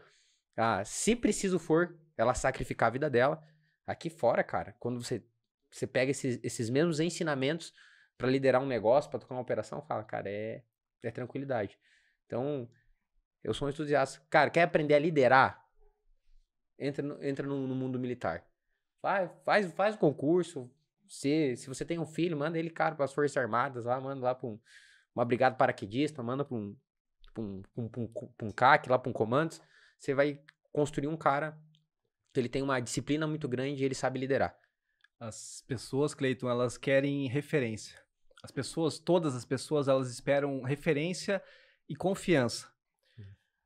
Ah, se preciso for, ela sacrificar a vida dela. Aqui fora, cara, quando você, você pega esses, esses mesmos ensinamentos para liderar um negócio, para tocar uma operação, fala, cara, é, é tranquilidade. Então, eu sou um entusiasta. Cara, quer aprender a liderar? Entra no, entra no, no mundo militar. Vai, faz, faz o concurso. Se, se você tem um filho, manda ele, cara, para as Forças Armadas lá, manda lá para um uma brigada paraquedista, manda para um, pra um, pra um, um CAC, lá para um comandos, você vai construir um cara que ele tem uma disciplina muito grande e ele sabe liderar. As pessoas, Cleiton, elas querem referência. As pessoas, todas as pessoas, elas esperam referência e confiança. Hum.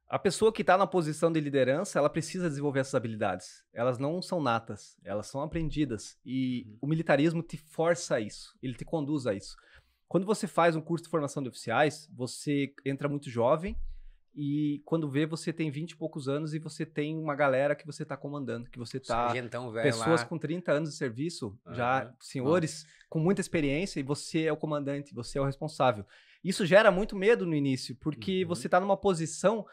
A pessoa que está na posição de liderança, ela precisa desenvolver essas habilidades. Elas não são natas, elas são aprendidas. E uhum. o militarismo te força a isso, ele te conduz a isso. Quando você faz um curso de formação de oficiais, você entra muito jovem e quando vê, você tem 20 e poucos anos e você tem uma galera que você está comandando, que você está... Pessoas lá. com 30 anos de serviço, uhum. já senhores, uhum. com muita experiência e você é o comandante, você é o responsável. Isso gera muito medo no início, porque uhum. você está numa posição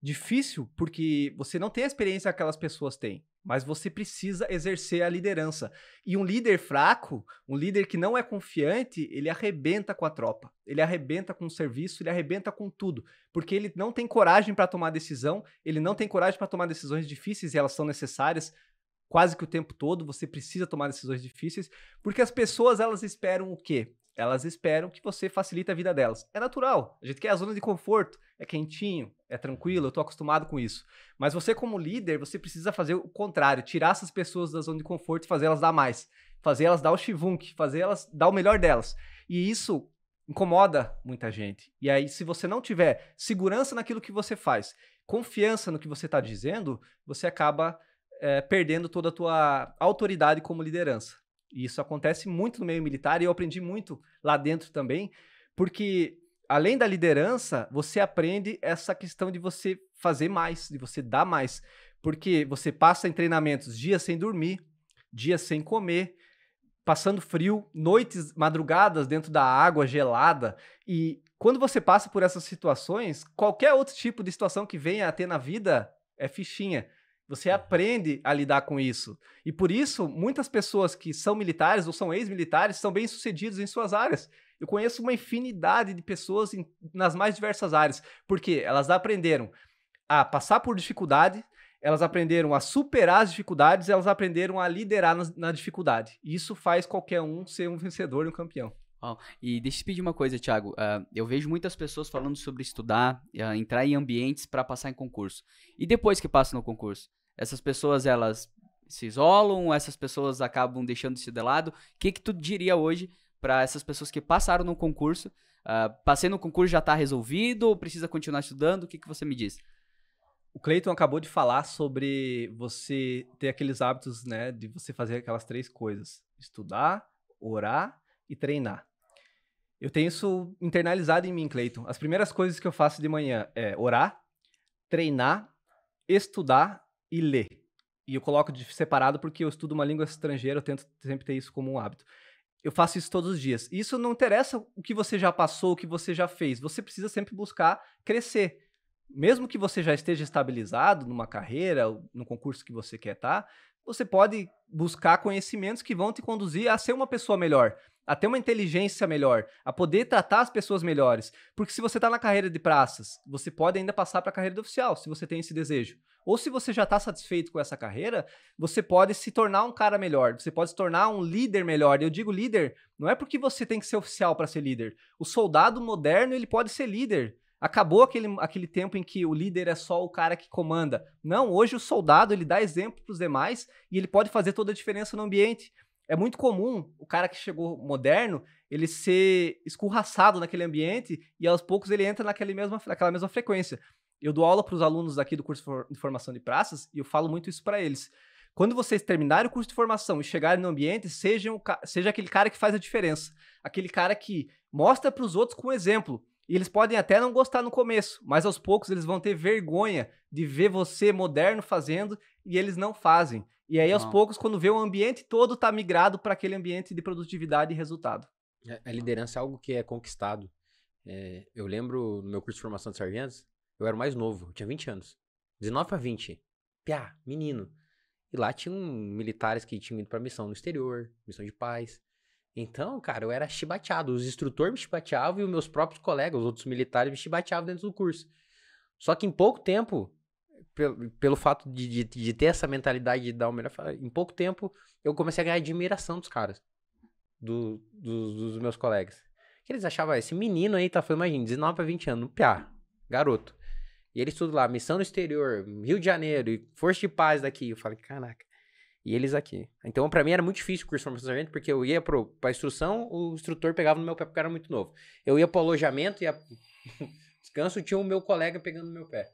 difícil, porque você não tem a experiência que aquelas pessoas têm mas você precisa exercer a liderança. E um líder fraco, um líder que não é confiante, ele arrebenta com a tropa, ele arrebenta com o serviço, ele arrebenta com tudo, porque ele não tem coragem para tomar decisão, ele não tem coragem para tomar decisões difíceis e elas são necessárias quase que o tempo todo, você precisa tomar decisões difíceis, porque as pessoas elas esperam o quê? elas esperam que você facilite a vida delas. É natural, a gente quer a zona de conforto, é quentinho, é tranquilo, eu estou acostumado com isso. Mas você, como líder, você precisa fazer o contrário, tirar essas pessoas da zona de conforto e fazer elas dar mais. Fazer elas dar o chivunk, fazer elas dar o melhor delas. E isso incomoda muita gente. E aí, se você não tiver segurança naquilo que você faz, confiança no que você está dizendo, você acaba é, perdendo toda a tua autoridade como liderança. E isso acontece muito no meio militar e eu aprendi muito lá dentro também, porque além da liderança, você aprende essa questão de você fazer mais, de você dar mais, porque você passa em treinamentos dias sem dormir, dias sem comer, passando frio, noites, madrugadas dentro da água gelada e quando você passa por essas situações, qualquer outro tipo de situação que venha a ter na vida é fichinha. Você aprende a lidar com isso. E por isso, muitas pessoas que são militares ou são ex-militares são bem-sucedidos em suas áreas. Eu conheço uma infinidade de pessoas em, nas mais diversas áreas, porque elas aprenderam a passar por dificuldade, elas aprenderam a superar as dificuldades, elas aprenderam a liderar na, na dificuldade. Isso faz qualquer um ser um vencedor e um campeão. Oh, e deixa eu te pedir uma coisa, Thiago. Uh, eu vejo muitas pessoas falando sobre estudar, uh, entrar em ambientes para passar em concurso. E depois que passa no concurso? Essas pessoas, elas se isolam, essas pessoas acabam deixando isso de lado. O que, que tu diria hoje para essas pessoas que passaram no concurso? Uh, passei no concurso, já está resolvido ou precisa continuar estudando? O que, que você me diz? O Cleiton acabou de falar sobre você ter aqueles hábitos, né, de você fazer aquelas três coisas: estudar, orar e treinar. Eu tenho isso internalizado em mim, Cleiton. As primeiras coisas que eu faço de manhã é orar, treinar, estudar e ler. E eu coloco de separado porque eu estudo uma língua estrangeira, eu tento sempre ter isso como um hábito. Eu faço isso todos os dias. isso não interessa o que você já passou, o que você já fez. Você precisa sempre buscar crescer. Mesmo que você já esteja estabilizado numa carreira, no concurso que você quer estar, tá, você pode buscar conhecimentos que vão te conduzir a ser uma pessoa melhor a ter uma inteligência melhor, a poder tratar as pessoas melhores. Porque se você está na carreira de praças, você pode ainda passar para a carreira de oficial, se você tem esse desejo. Ou se você já está satisfeito com essa carreira, você pode se tornar um cara melhor, você pode se tornar um líder melhor. Eu digo líder, não é porque você tem que ser oficial para ser líder. O soldado moderno, ele pode ser líder. Acabou aquele, aquele tempo em que o líder é só o cara que comanda. Não, hoje o soldado ele dá exemplo para os demais e ele pode fazer toda a diferença no ambiente é muito comum o cara que chegou moderno, ele ser escorraçado naquele ambiente e aos poucos ele entra naquela mesma, naquela mesma frequência. Eu dou aula para os alunos aqui do curso de formação de praças e eu falo muito isso para eles. Quando vocês terminarem o curso de formação e chegarem no ambiente, sejam, seja aquele cara que faz a diferença, aquele cara que mostra para os outros com exemplo. E eles podem até não gostar no começo, mas aos poucos eles vão ter vergonha de ver você moderno fazendo e eles não fazem. E aí, aos não. poucos, quando vê o ambiente todo tá migrado para aquele ambiente de produtividade e resultado. É, a liderança é algo que é conquistado. É, eu lembro no meu curso de formação de sargentos, eu era mais novo, eu tinha 20 anos. 19 para 20. Piá, menino. E lá tinham militares que tinham ido para missão no exterior, missão de paz. Então, cara, eu era chibateado. Os instrutores me chibateavam e os meus próprios colegas, os outros militares, me chibateavam dentro do curso. Só que em pouco tempo, pelo, pelo fato de, de, de, ter essa mentalidade de dar o melhor, em pouco tempo eu comecei a ganhar admiração dos caras, do, do, dos meus colegas. Que eles achavam, ah, esse menino aí tá falando, imagina, 19 a 20 anos, no piá, garoto. E eles tudo lá, missão no exterior, Rio de Janeiro, e Força de Paz daqui. Eu falei, caraca e eles aqui. Então, para mim era muito difícil o curso de formação de sargento, porque eu ia pro, pra instrução, o instrutor pegava no meu pé, porque era muito novo. Eu ia pro alojamento, ia descanso, tinha o meu colega pegando no meu pé.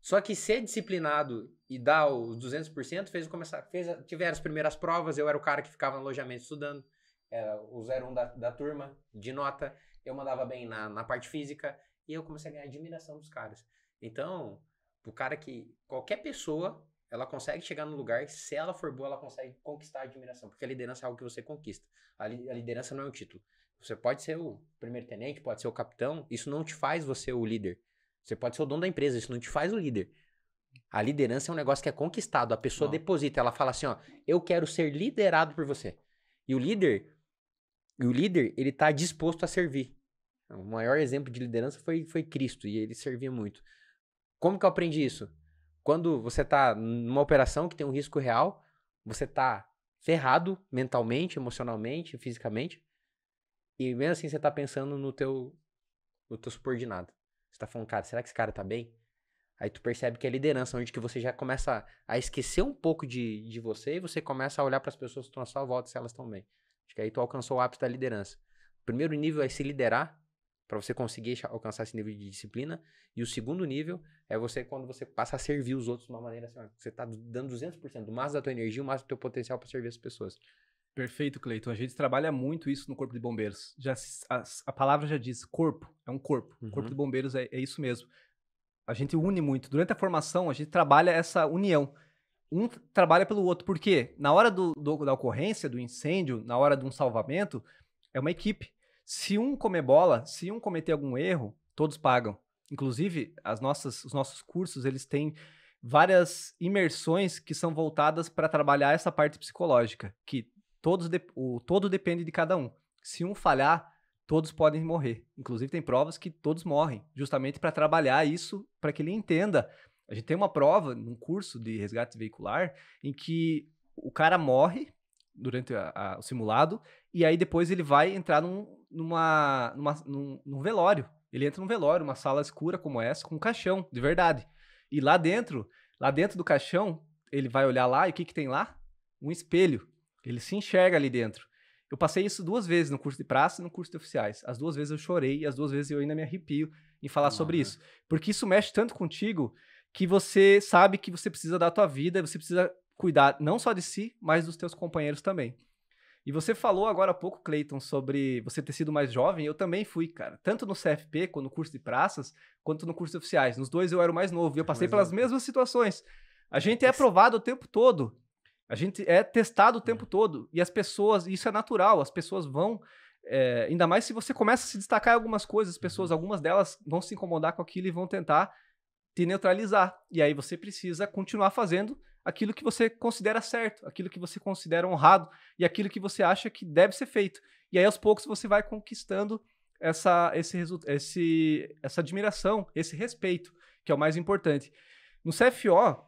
Só que ser disciplinado e dar os 200% fez eu começar, fez, tiveram as primeiras provas, eu era o cara que ficava no alojamento estudando, era o 01 da, da turma, de nota, eu mandava bem na, na parte física, e eu comecei a ganhar admiração dos caras. Então, o cara que, qualquer pessoa ela consegue chegar no lugar, se ela for boa, ela consegue conquistar a admiração, porque a liderança é algo que você conquista. A, li, a liderança não é um título. Você pode ser o primeiro tenente, pode ser o capitão, isso não te faz você o líder. Você pode ser o dono da empresa, isso não te faz o líder. A liderança é um negócio que é conquistado, a pessoa não. deposita, ela fala assim, ó, eu quero ser liderado por você. E o líder, e o líder, ele está disposto a servir. O maior exemplo de liderança foi, foi Cristo, e ele servia muito. Como que eu aprendi isso? Quando você está numa operação que tem um risco real, você está ferrado mentalmente, emocionalmente, fisicamente. E mesmo assim você está pensando no teu, no teu subordinado. Você está falando, cara, será que esse cara está bem? Aí tu percebe que é liderança, onde que você já começa a esquecer um pouco de, de você e você começa a olhar para as pessoas que estão à sua volta se elas estão bem. Acho que aí tu alcançou o ápice da liderança. O primeiro nível é se liderar, para você conseguir alcançar esse nível de disciplina. E o segundo nível é você quando você passa a servir os outros de uma maneira assim, você está dando 200% do máximo da tua energia, o máximo do teu potencial para servir as pessoas. Perfeito, Cleiton. A gente trabalha muito isso no Corpo de Bombeiros. Já a, a palavra já diz, corpo, é um corpo. Uhum. O Corpo de Bombeiros é, é isso mesmo. A gente une muito. Durante a formação, a gente trabalha essa união um trabalha pelo outro, porque na hora do, do, da ocorrência, do incêndio, na hora de um salvamento, é uma equipe. Se um comer bola, se um cometer algum erro, todos pagam. Inclusive, as nossas, os nossos cursos, eles têm várias imersões que são voltadas para trabalhar essa parte psicológica, que todos de, o todo depende de cada um. Se um falhar, todos podem morrer. Inclusive tem provas que todos morrem, justamente para trabalhar isso, para que ele entenda. A gente tem uma prova num curso de resgate veicular em que o cara morre durante a, a, o simulado e aí depois ele vai entrar num, numa, numa, num, num velório. Ele entra num velório, uma sala escura como essa, com um caixão, de verdade. E lá dentro, lá dentro do caixão, ele vai olhar lá e o que, que tem lá? Um espelho. Ele se enxerga ali dentro. Eu passei isso duas vezes no curso de praça e no curso de oficiais. As duas vezes eu chorei e as duas vezes eu ainda me arrepio em falar sobre isso. Porque isso mexe tanto contigo que você sabe que você precisa da tua vida, você precisa cuidar não só de si, mas dos teus companheiros também. E você falou agora há pouco, Clayton, sobre você ter sido mais jovem. Eu também fui, cara. Tanto no CFP, quanto no curso de praças, quanto no curso de oficiais. Nos dois eu era o mais novo. E eu passei pelas mesmas situações. A é, gente é aprovado o tempo todo. A gente é testado o é. tempo todo. E as pessoas, isso é natural, as pessoas vão. É, ainda mais se você começa a se destacar em algumas coisas, as pessoas, uhum. algumas delas vão se incomodar com aquilo e vão tentar te neutralizar. E aí você precisa continuar fazendo aquilo que você considera certo, aquilo que você considera honrado e aquilo que você acha que deve ser feito. E aí aos poucos você vai conquistando essa, esse, esse, essa admiração, esse respeito, que é o mais importante. No CFO,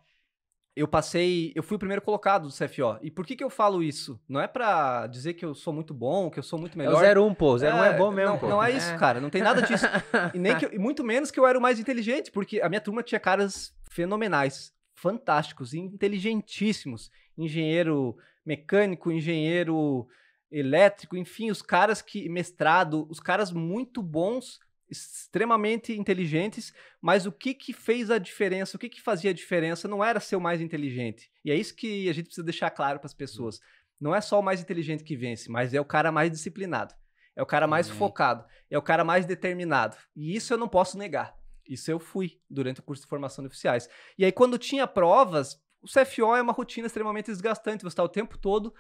eu passei, eu fui o primeiro colocado do CFO. E por que que eu falo isso? Não é para dizer que eu sou muito bom, que eu sou muito melhor. É o 01, pô. 01 é, é bom mesmo, não, pô. Não é isso, é. cara. Não tem nada disso. e nem que, eu, e muito menos que eu era o mais inteligente, porque a minha turma tinha caras fenomenais fantásticos, inteligentíssimos, engenheiro mecânico, engenheiro elétrico, enfim, os caras que mestrado, os caras muito bons, extremamente inteligentes, mas o que que fez a diferença, o que que fazia a diferença não era ser o mais inteligente. E é isso que a gente precisa deixar claro para as pessoas. Não é só o mais inteligente que vence, mas é o cara mais disciplinado, é o cara mais uhum. focado, é o cara mais determinado. E isso eu não posso negar. Isso eu fui durante o curso de formação de oficiais. E aí, quando tinha provas, o CFO é uma rotina extremamente desgastante. Você está o tempo todo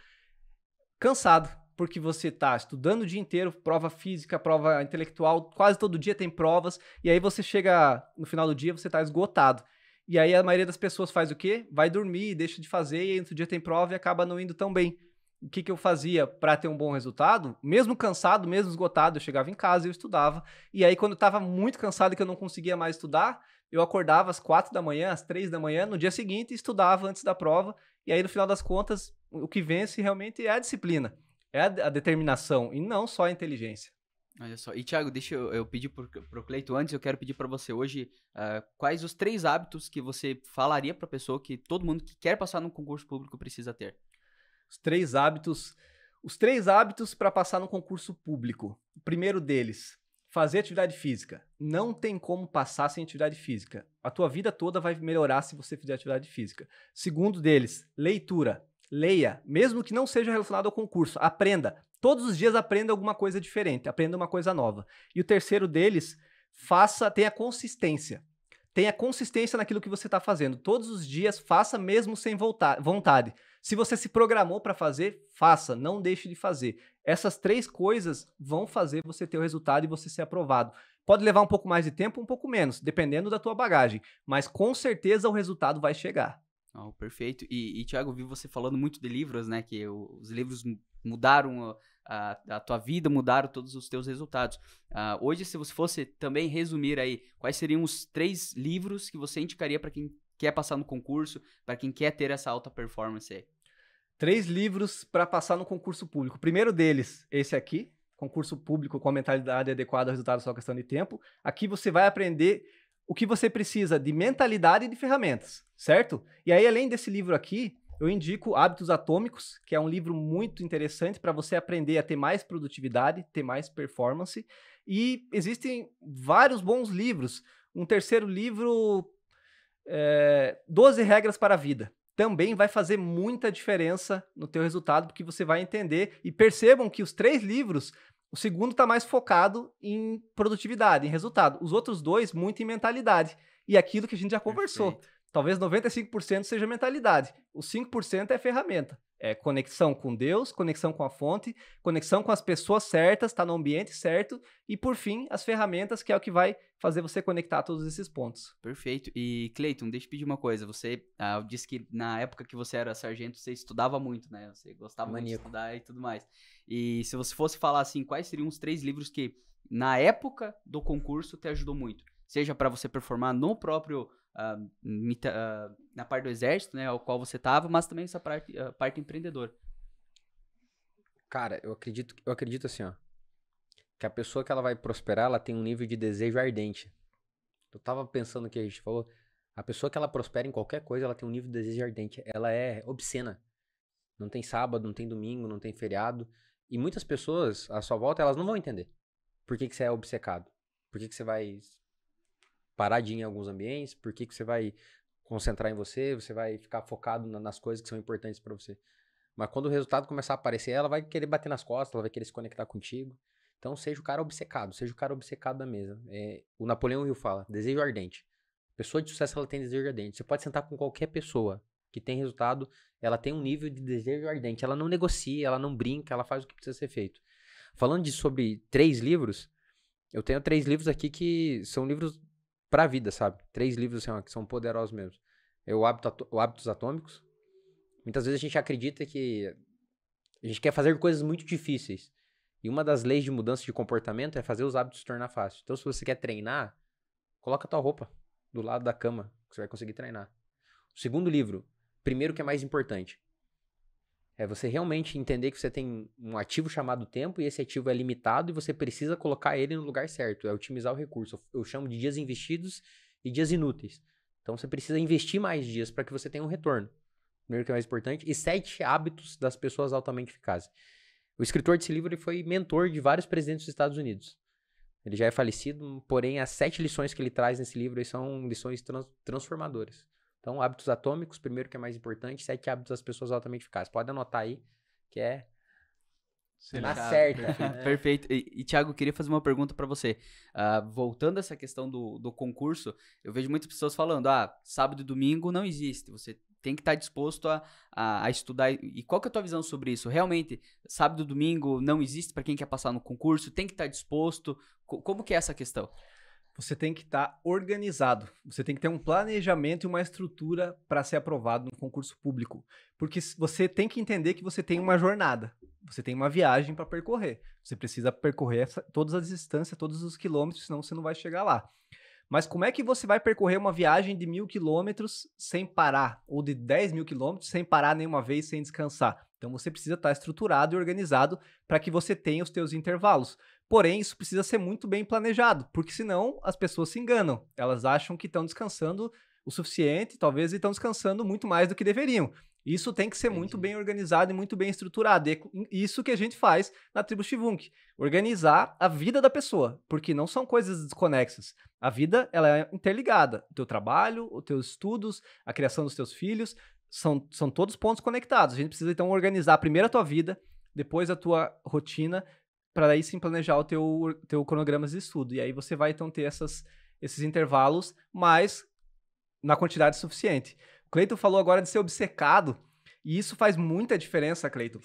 cansado, porque você está estudando o dia inteiro, prova física, prova intelectual, quase todo dia tem provas. E aí você chega no final do dia, você está esgotado. E aí a maioria das pessoas faz o quê? Vai dormir, deixa de fazer, e aí no dia tem prova e acaba não indo tão bem o que, que eu fazia para ter um bom resultado, mesmo cansado, mesmo esgotado, eu chegava em casa e eu estudava. E aí, quando eu estava muito cansado e que eu não conseguia mais estudar, eu acordava às quatro da manhã, às três da manhã, no dia seguinte, estudava antes da prova. E aí, no final das contas, o que vence realmente é a disciplina, é a, determinação, e não só a inteligência. Olha só. E, Thiago, deixa eu, eu pedir para o Cleito antes, eu quero pedir para você hoje uh, quais os três hábitos que você falaria para a pessoa que todo mundo que quer passar num concurso público precisa ter. Os três hábitos. Os três hábitos para passar no concurso público. O primeiro deles, fazer atividade física. Não tem como passar sem atividade física. A tua vida toda vai melhorar se você fizer atividade física. Segundo deles, leitura. Leia, mesmo que não seja relacionado ao concurso, aprenda. Todos os dias aprenda alguma coisa diferente, aprenda uma coisa nova. E o terceiro deles, faça, tenha consistência. Tenha consistência naquilo que você está fazendo. Todos os dias, faça mesmo sem voltar, vontade. Se você se programou para fazer, faça, não deixe de fazer. Essas três coisas vão fazer você ter o resultado e você ser aprovado. Pode levar um pouco mais de tempo, um pouco menos, dependendo da tua bagagem, mas com certeza o resultado vai chegar. Oh, perfeito. E, e Tiago, vi você falando muito de livros, né? Que os livros mudaram a, a, tua vida, mudaram todos os teus resultados. Uh, hoje, se você fosse também resumir aí, quais seriam os três livros que você indicaria para quem quer passar no concurso, para quem quer ter essa alta performance aí? três livros para passar no concurso público. O primeiro deles, esse aqui, concurso público com a mentalidade adequada ao resultado só questão de tempo. Aqui você vai aprender o que você precisa de mentalidade e de ferramentas, certo? E aí, além desse livro aqui, eu indico Hábitos Atômicos, que é um livro muito interessante para você aprender a ter mais produtividade, ter mais performance. E existem vários bons livros. Um terceiro livro, é, eh, 12 Regras para a Vida também vai fazer muita diferença no teu resultado, porque você vai entender e percebam que os três livros, o segundo está mais focado em produtividade, em resultado. Os outros dois, muito em mentalidade. E é aquilo que a gente já conversou. Perfeito talvez 95% seja mentalidade, os 5% é ferramenta. É conexão com Deus, conexão com a fonte, conexão com as pessoas certas, estar tá no ambiente certo e, por fim, as ferramentas, que é o que vai fazer você conectar todos esses pontos. Perfeito. E, Cleiton, deixa eu pedir uma coisa. Você ah, disse que na época que você era sargento, você estudava muito, né? Você gostava Maníaco. muito de estudar e tudo mais. E se você fosse falar assim, quais seriam os três livros que, na época do concurso, te ajudou muito? Seja para você performar no próprio uh, na parte do exército, né, ao qual você estava, mas também essa parte, uh, parte empreendedora? Cara, eu acredito, eu acredito assim, ó, que a pessoa que ela vai prosperar, ela tem um nível de desejo ardente. Eu tava pensando que a gente falou, a pessoa que ela prospera em qualquer coisa, ela tem um nível de desejo ardente, ela é obscena. Não tem sábado, não tem domingo, não tem feriado. E muitas pessoas à sua volta, elas não vão entender por que, que você é obcecado. Por que, que você vai paradinha em alguns ambientes? Por que, que você vai concentrar em você? Você vai ficar focado na, nas coisas que são importantes para você? Mas quando o resultado começar a aparecer, ela vai querer bater nas costas, ela vai querer se conectar contigo. Então, seja o cara obcecado, seja o cara obcecado da mesa. É, o Napoleão Hill fala: desejo ardente. Pessoa de sucesso, ela tem desejo ardente. Você pode sentar com qualquer pessoa que tem resultado, ela tem um nível de desejo ardente. Ela não negocia, ela não brinca, ela faz o que precisa ser feito. Falando de, sobre três livros, eu tenho três livros aqui que são livros pra vida, sabe? Três livros assim, que são poderosos mesmo. É o, hábito, Hábitos Atômicos. Muitas vezes a gente acredita que a gente quer fazer coisas muito difíceis. E uma das leis de mudança de comportamento é fazer os hábitos se tornar fácil. Então, se você quer treinar, coloca a tua roupa do lado da cama, que você vai conseguir treinar. O segundo livro, primeiro que é mais importante, é você realmente entender que você tem um ativo chamado tempo e esse ativo é limitado e você precisa colocar ele no lugar certo. É otimizar o recurso. Eu chamo de dias investidos e dias inúteis. Então você precisa investir mais dias para que você tenha um retorno. Primeiro que é mais importante. E sete hábitos das pessoas altamente eficazes. O escritor desse livro ele foi mentor de vários presidentes dos Estados Unidos. Ele já é falecido, porém as sete lições que ele traz nesse livro são lições trans transformadoras. Então, hábitos atômicos, primeiro que é mais importante, sete hábitos das pessoas altamente eficazes. Pode anotar aí, que é na certa. Né? Perfeito. E, e, Thiago, queria fazer uma pergunta para você. Uh, voltando a essa questão do, do concurso, eu vejo muitas pessoas falando, ah, sábado e domingo não existe, você tem que estar tá disposto a, a, a estudar. E qual que é a tua visão sobre isso? Realmente, sábado e domingo não existe para quem quer passar no concurso? Tem que estar tá disposto? como que é essa questão? você tem que estar tá organizado. Você tem que ter um planejamento e uma estrutura para ser aprovado no concurso público. Porque você tem que entender que você tem uma jornada, você tem uma viagem para percorrer. Você precisa percorrer essa, todas as distâncias, todos os quilômetros, senão você não vai chegar lá. Mas como é que você vai percorrer uma viagem de mil quilômetros sem parar? Ou de 10 mil quilômetros sem parar nenhuma vez, sem descansar? Então você precisa estar tá estruturado e organizado para que você tenha os seus intervalos. Porém, isso precisa ser muito bem planejado, porque senão as pessoas se enganam. Elas acham que estão descansando o suficiente, talvez, e estão descansando muito mais do que deveriam. Isso tem que ser Entendi. muito bem organizado e muito bem estruturado. E é isso que a gente faz na tribo Shivunk. Organizar a vida da pessoa, porque não são coisas desconexas. A vida ela é interligada. O teu trabalho, os teus estudos, a criação dos teus filhos, são, são todos pontos conectados. A gente precisa, então, organizar primeiro a tua vida, depois a tua rotina, para daí sim planejar o teu, teu cronograma de estudo. E aí você vai então ter essas, esses intervalos, mas na quantidade suficiente. O Cleiton falou agora de ser obcecado, e isso faz muita diferença, Cleiton.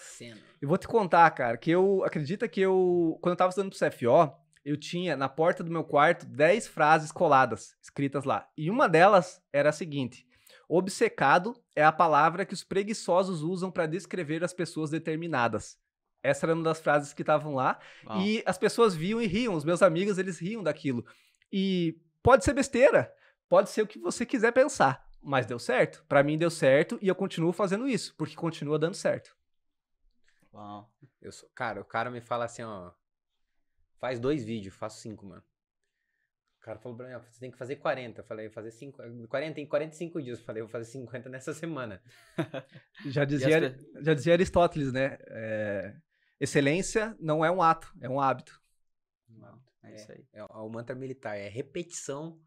Eu vou te contar, cara, que eu acredita que eu, quando eu tava estudando pro CFO, eu tinha na porta do meu quarto 10 frases coladas, escritas lá. E uma delas era a seguinte: obcecado é a palavra que os preguiçosos usam para descrever as pessoas determinadas. Essa era uma das frases que estavam lá. E as pessoas viam e riam. Os meus amigos, eles riam daquilo. E pode ser besteira. Pode ser o que você quiser pensar. Mas deu certo. Para mim deu certo e eu continuo fazendo isso. Porque continua dando certo. Uau. Eu sou... Cara, o cara me fala assim, ó. Faz dois vídeos, faço cinco, mano. O cara falou pra mim, ó, você tem que fazer 40. Eu falei, eu vou fazer 5, 40 em 45 dias. Eu falei, eu vou fazer 50 nessa semana. já, dizia, as... já dizia Aristóteles, né? É, Excelência não é um ato, é um hábito. É, é isso aí. É, é, o mantra militar é repetição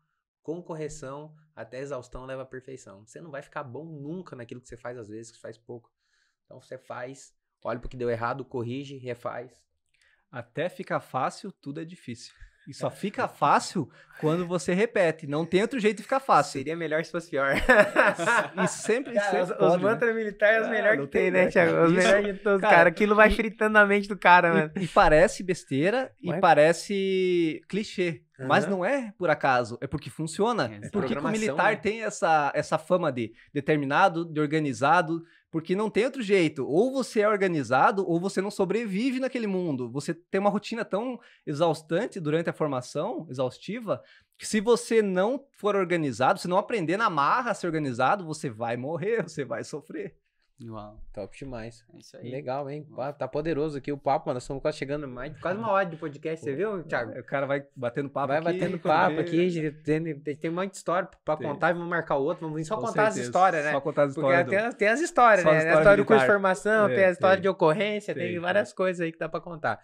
com correção até exaustão leva à perfeição. Você não vai ficar bom nunca naquilo que você faz às vezes, que faz pouco. Então você faz, olha o que deu errado, corrige, refaz. Até ficar fácil, tudo é difícil. E só fica fácil quando você repete. Não tem outro jeito de ficar fácil. Seria melhor se fosse pior. E sempre. Cara, sempre os, pode, né? é os mantras né? militares são os melhores ah, que tem, né, né, Thiago? Os melhores de todos. Cara, cara aquilo vai e, fritando a mente do cara, mano. E, parece besteira e parece clichê. Mas não é por acaso, é porque funciona. É, porque o militar né? tem essa, essa fama de determinado, de organizado, porque não tem outro jeito. Ou você é organizado, ou você não sobrevive naquele mundo. Você tem uma rotina tão exaustante durante a formação, exaustiva, que se você não for organizado, se não aprender na marra a ser organizado, você vai morrer, você vai sofrer. Uau. Top demais. É isso aí. Legal, hein? Uau. Tá poderoso aqui o papo, mano. Nós estamos quase chegando mais, quase uma hora de podcast, você viu, Thiago? O cara vai batendo papo vai aqui. Vai batendo papo aqui. Tem, tem um monte de história pra tem. contar, vamos marcar outro. Vamos só Com contar certeza. as histórias, né? Só contar as histórias. Porque do... tem, as histórias, só né? a história do curso de formação, é, tem a história tem. de ocorrência, tem, várias coisas aí que dá pra contar.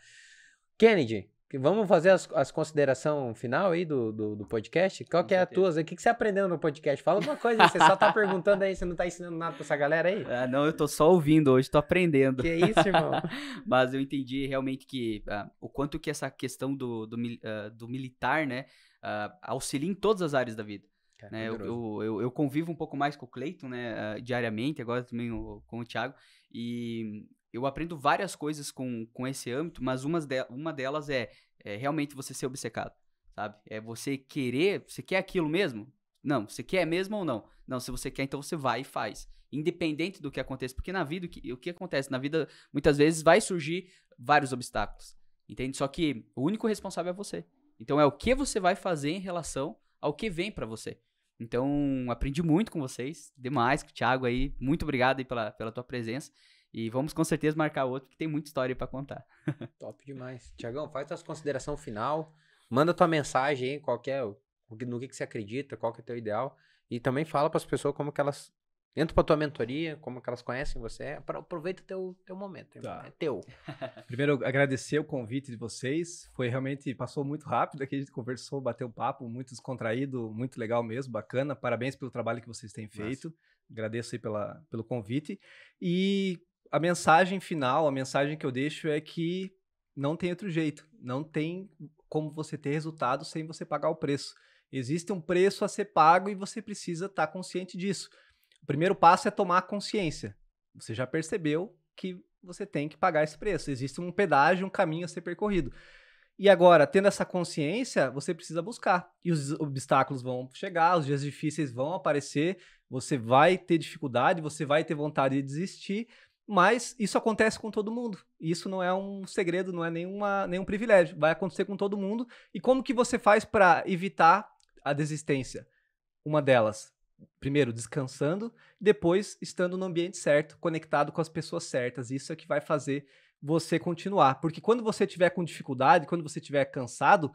Kennedy, Vamos fazer as, as consideração final aí do, do, do podcast? Qual Com que é a tua O que, que você aprendeu no podcast? Fala alguma coisa, você só tá perguntando aí, você não tá ensinando nada pra essa galera aí? Ah, não, eu tô só ouvindo hoje, tô aprendendo. Que isso, irmão? Mas eu entendi realmente que ah, o quanto que essa questão do, do, uh, do militar, né, uh, auxilia em todas as áreas da vida. né? eu, eu, eu, convivo um pouco mais com o Cleiton, né, uh, diariamente, agora também o, com o Thiago, e eu aprendo várias coisas com, com esse âmbito, mas uma de, uma delas é, é realmente você ser obcecado, sabe? É você querer, você quer aquilo mesmo? Não, você quer mesmo ou não? Não, se você quer, então você vai e faz. Independente do que aconteça, porque na vida, o que, o que acontece? Na vida, muitas vezes, vai surgir vários obstáculos, entende? Só que o único responsável é você. Então, é o que você vai fazer em relação ao que vem para você. Então, aprendi muito com vocês, demais, Thiago aí, muito obrigado aí pela, pela tua presença. E vamos com certeza marcar outro, que tem muita história para contar. Top demais. Tiagão, faz as consideração final. Manda tua mensagem aí, qual é, no que, que você acredita, qual que é o teu ideal. E também fala para as pessoas como que elas entram para tua mentoria, como que elas conhecem você. Aproveita o teu, teu momento, tá. é teu. Primeiro, agradecer o convite de vocês. Foi realmente, passou muito rápido aqui, a gente conversou, bateu papo, muito descontraído, muito legal mesmo, bacana. Parabéns pelo trabalho que vocês têm feito. Nossa. Agradeço aí pela, pelo convite. E a mensagem final, a mensagem que eu deixo é que não tem outro jeito. Não tem como você ter resultado sem você pagar o preço. Existe um preço a ser pago e você precisa estar tá consciente disso. O primeiro passo é tomar consciência. Você já percebeu que você tem que pagar esse preço. Existe um pedágio, um caminho a ser percorrido. E agora, tendo essa consciência, você precisa buscar. E os obstáculos vão chegar, os dias difíceis vão aparecer, você vai ter dificuldade, você vai ter vontade de desistir, mas isso acontece com todo mundo. Isso não é um segredo, não é nenhuma, nenhum privilégio. Vai acontecer com todo mundo. E como que você faz para evitar a desistência? Uma delas, primeiro descansando, depois estando no ambiente certo, conectado com as pessoas certas. Isso é que vai fazer você continuar. Porque quando você tiver com dificuldade, quando você tiver cansado,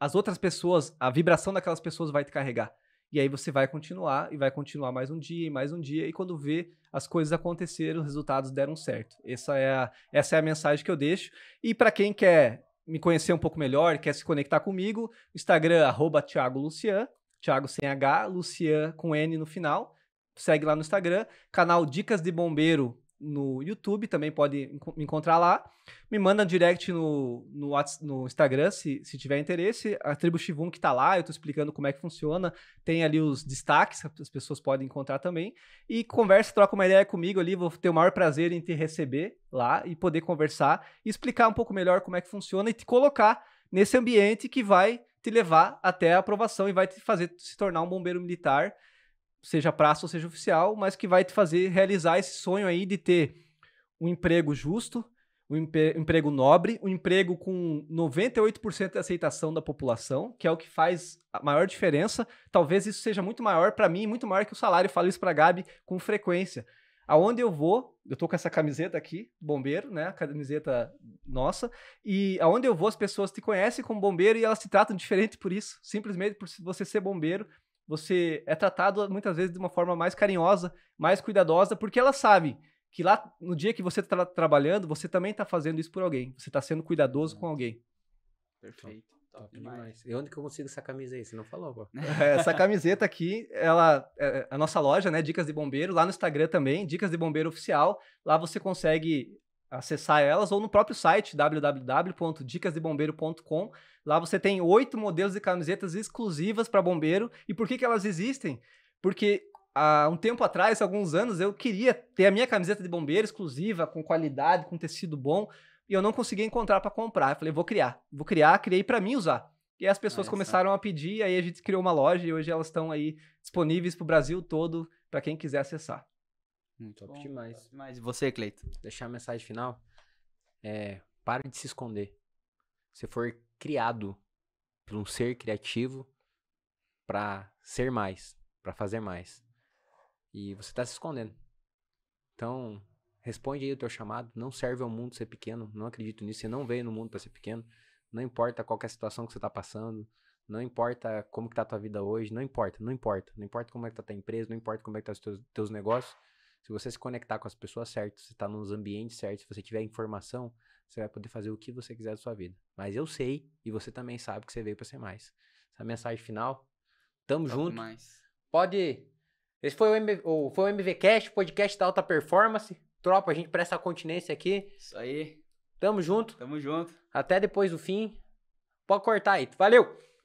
as outras pessoas, a vibração daquelas pessoas vai te carregar. E aí você vai continuar e vai continuar mais um dia e mais um dia. E quando vê, as coisas aconteceram, os resultados deram certo. Essa é a, essa é a mensagem que eu deixo. E para quem quer me conhecer um pouco melhor, quer se conectar comigo, Instagram, arroba Thiago Lucian, Thiago sem H, Lucian com N no final. Segue lá no Instagram, canal Dicas de Bombeiro no YouTube, também pode me encontrar lá. Me manda direct no, no, no, Instagram, se, se tiver interesse. A tribo Shivum que está lá, eu estou explicando como é que funciona. Tem ali os destaques, as pessoas podem encontrar também. E conversa, troca uma ideia comigo ali, vou ter o maior prazer em te receber lá e poder conversar e explicar um pouco melhor como é que funciona e te colocar nesse ambiente que vai te levar até a aprovação e vai te fazer se tornar um bombeiro militar seja praça ou seja oficial, mas que vai te fazer realizar esse sonho aí de ter um emprego justo, um emprego nobre, um emprego com 98% de aceitação da população, que é o que faz a maior diferença. Talvez isso seja muito maior para mim, muito maior que o salário. Eu falo isso para Gabi com frequência. Aonde eu vou, eu tô com essa camiseta aqui, bombeiro, né? A camiseta nossa. E aonde eu vou, as pessoas te conhecem como bombeiro e elas te tratam diferente por isso, simplesmente por você ser bombeiro você é tratado muitas vezes de uma forma mais carinhosa, mais cuidadosa, porque ela sabe que lá no dia que você está trabalhando, você também está fazendo isso por alguém. Você está sendo cuidadoso é. com alguém. Perfeito. Top, top demais. demais. E é onde que eu consigo essa camisa aí? Você não falou, pô. É, essa camiseta aqui, ela é, é a nossa loja, né? Dicas de Bombeiro. Lá no Instagram também, Dicas de Bombeiro Oficial. Lá você consegue acessar elas ou no próprio site www.dicasdebombeiro.com. Lá você tem oito modelos de camisetas exclusivas para bombeiro. E por que, que elas existem? Porque há um tempo atrás, alguns anos, eu queria ter a minha camiseta de bombeiro exclusiva, com qualidade, com tecido bom, e eu não conseguia encontrar para comprar. Eu falei, vou criar, vou criar, criei para mim usar. E as pessoas começaram a pedir, aí a gente criou uma loja e hoje elas estão aí disponíveis para o Brasil todo, para quem quiser acessar. Muito hum, top bom, demais. E você, Cleito? Deixar a mensagem final. É, pare de se esconder. Você foi criado por um ser criativo para ser mais, para fazer mais. E você tá se escondendo. Então, responde aí o teu chamado. Não serve ao mundo ser pequeno. Não acredito nisso. Você não veio no mundo para ser pequeno. Não importa qual é a situação que você tá passando. Não importa como que tá a tua vida hoje, não importa, não importa. Não importa como é que tá a tua empresa, não importa como é que tá os teus, teus negócios. Se você se conectar com as pessoas certas, se está nos ambientes certos, se você tiver informação, você vai poder fazer o que você quiser da sua vida. Mas eu sei, e você também sabe que você veio para ser mais. Essa é mensagem final. Tamo Top junto. Mais. Pode. Esse foi o, MV, o, foi o MVCast, podcast da alta performance. Tropa, a gente presta continência aqui. Isso aí. Tamo junto. Tamo junto. Até depois do fim. Pode cortar aí. Valeu!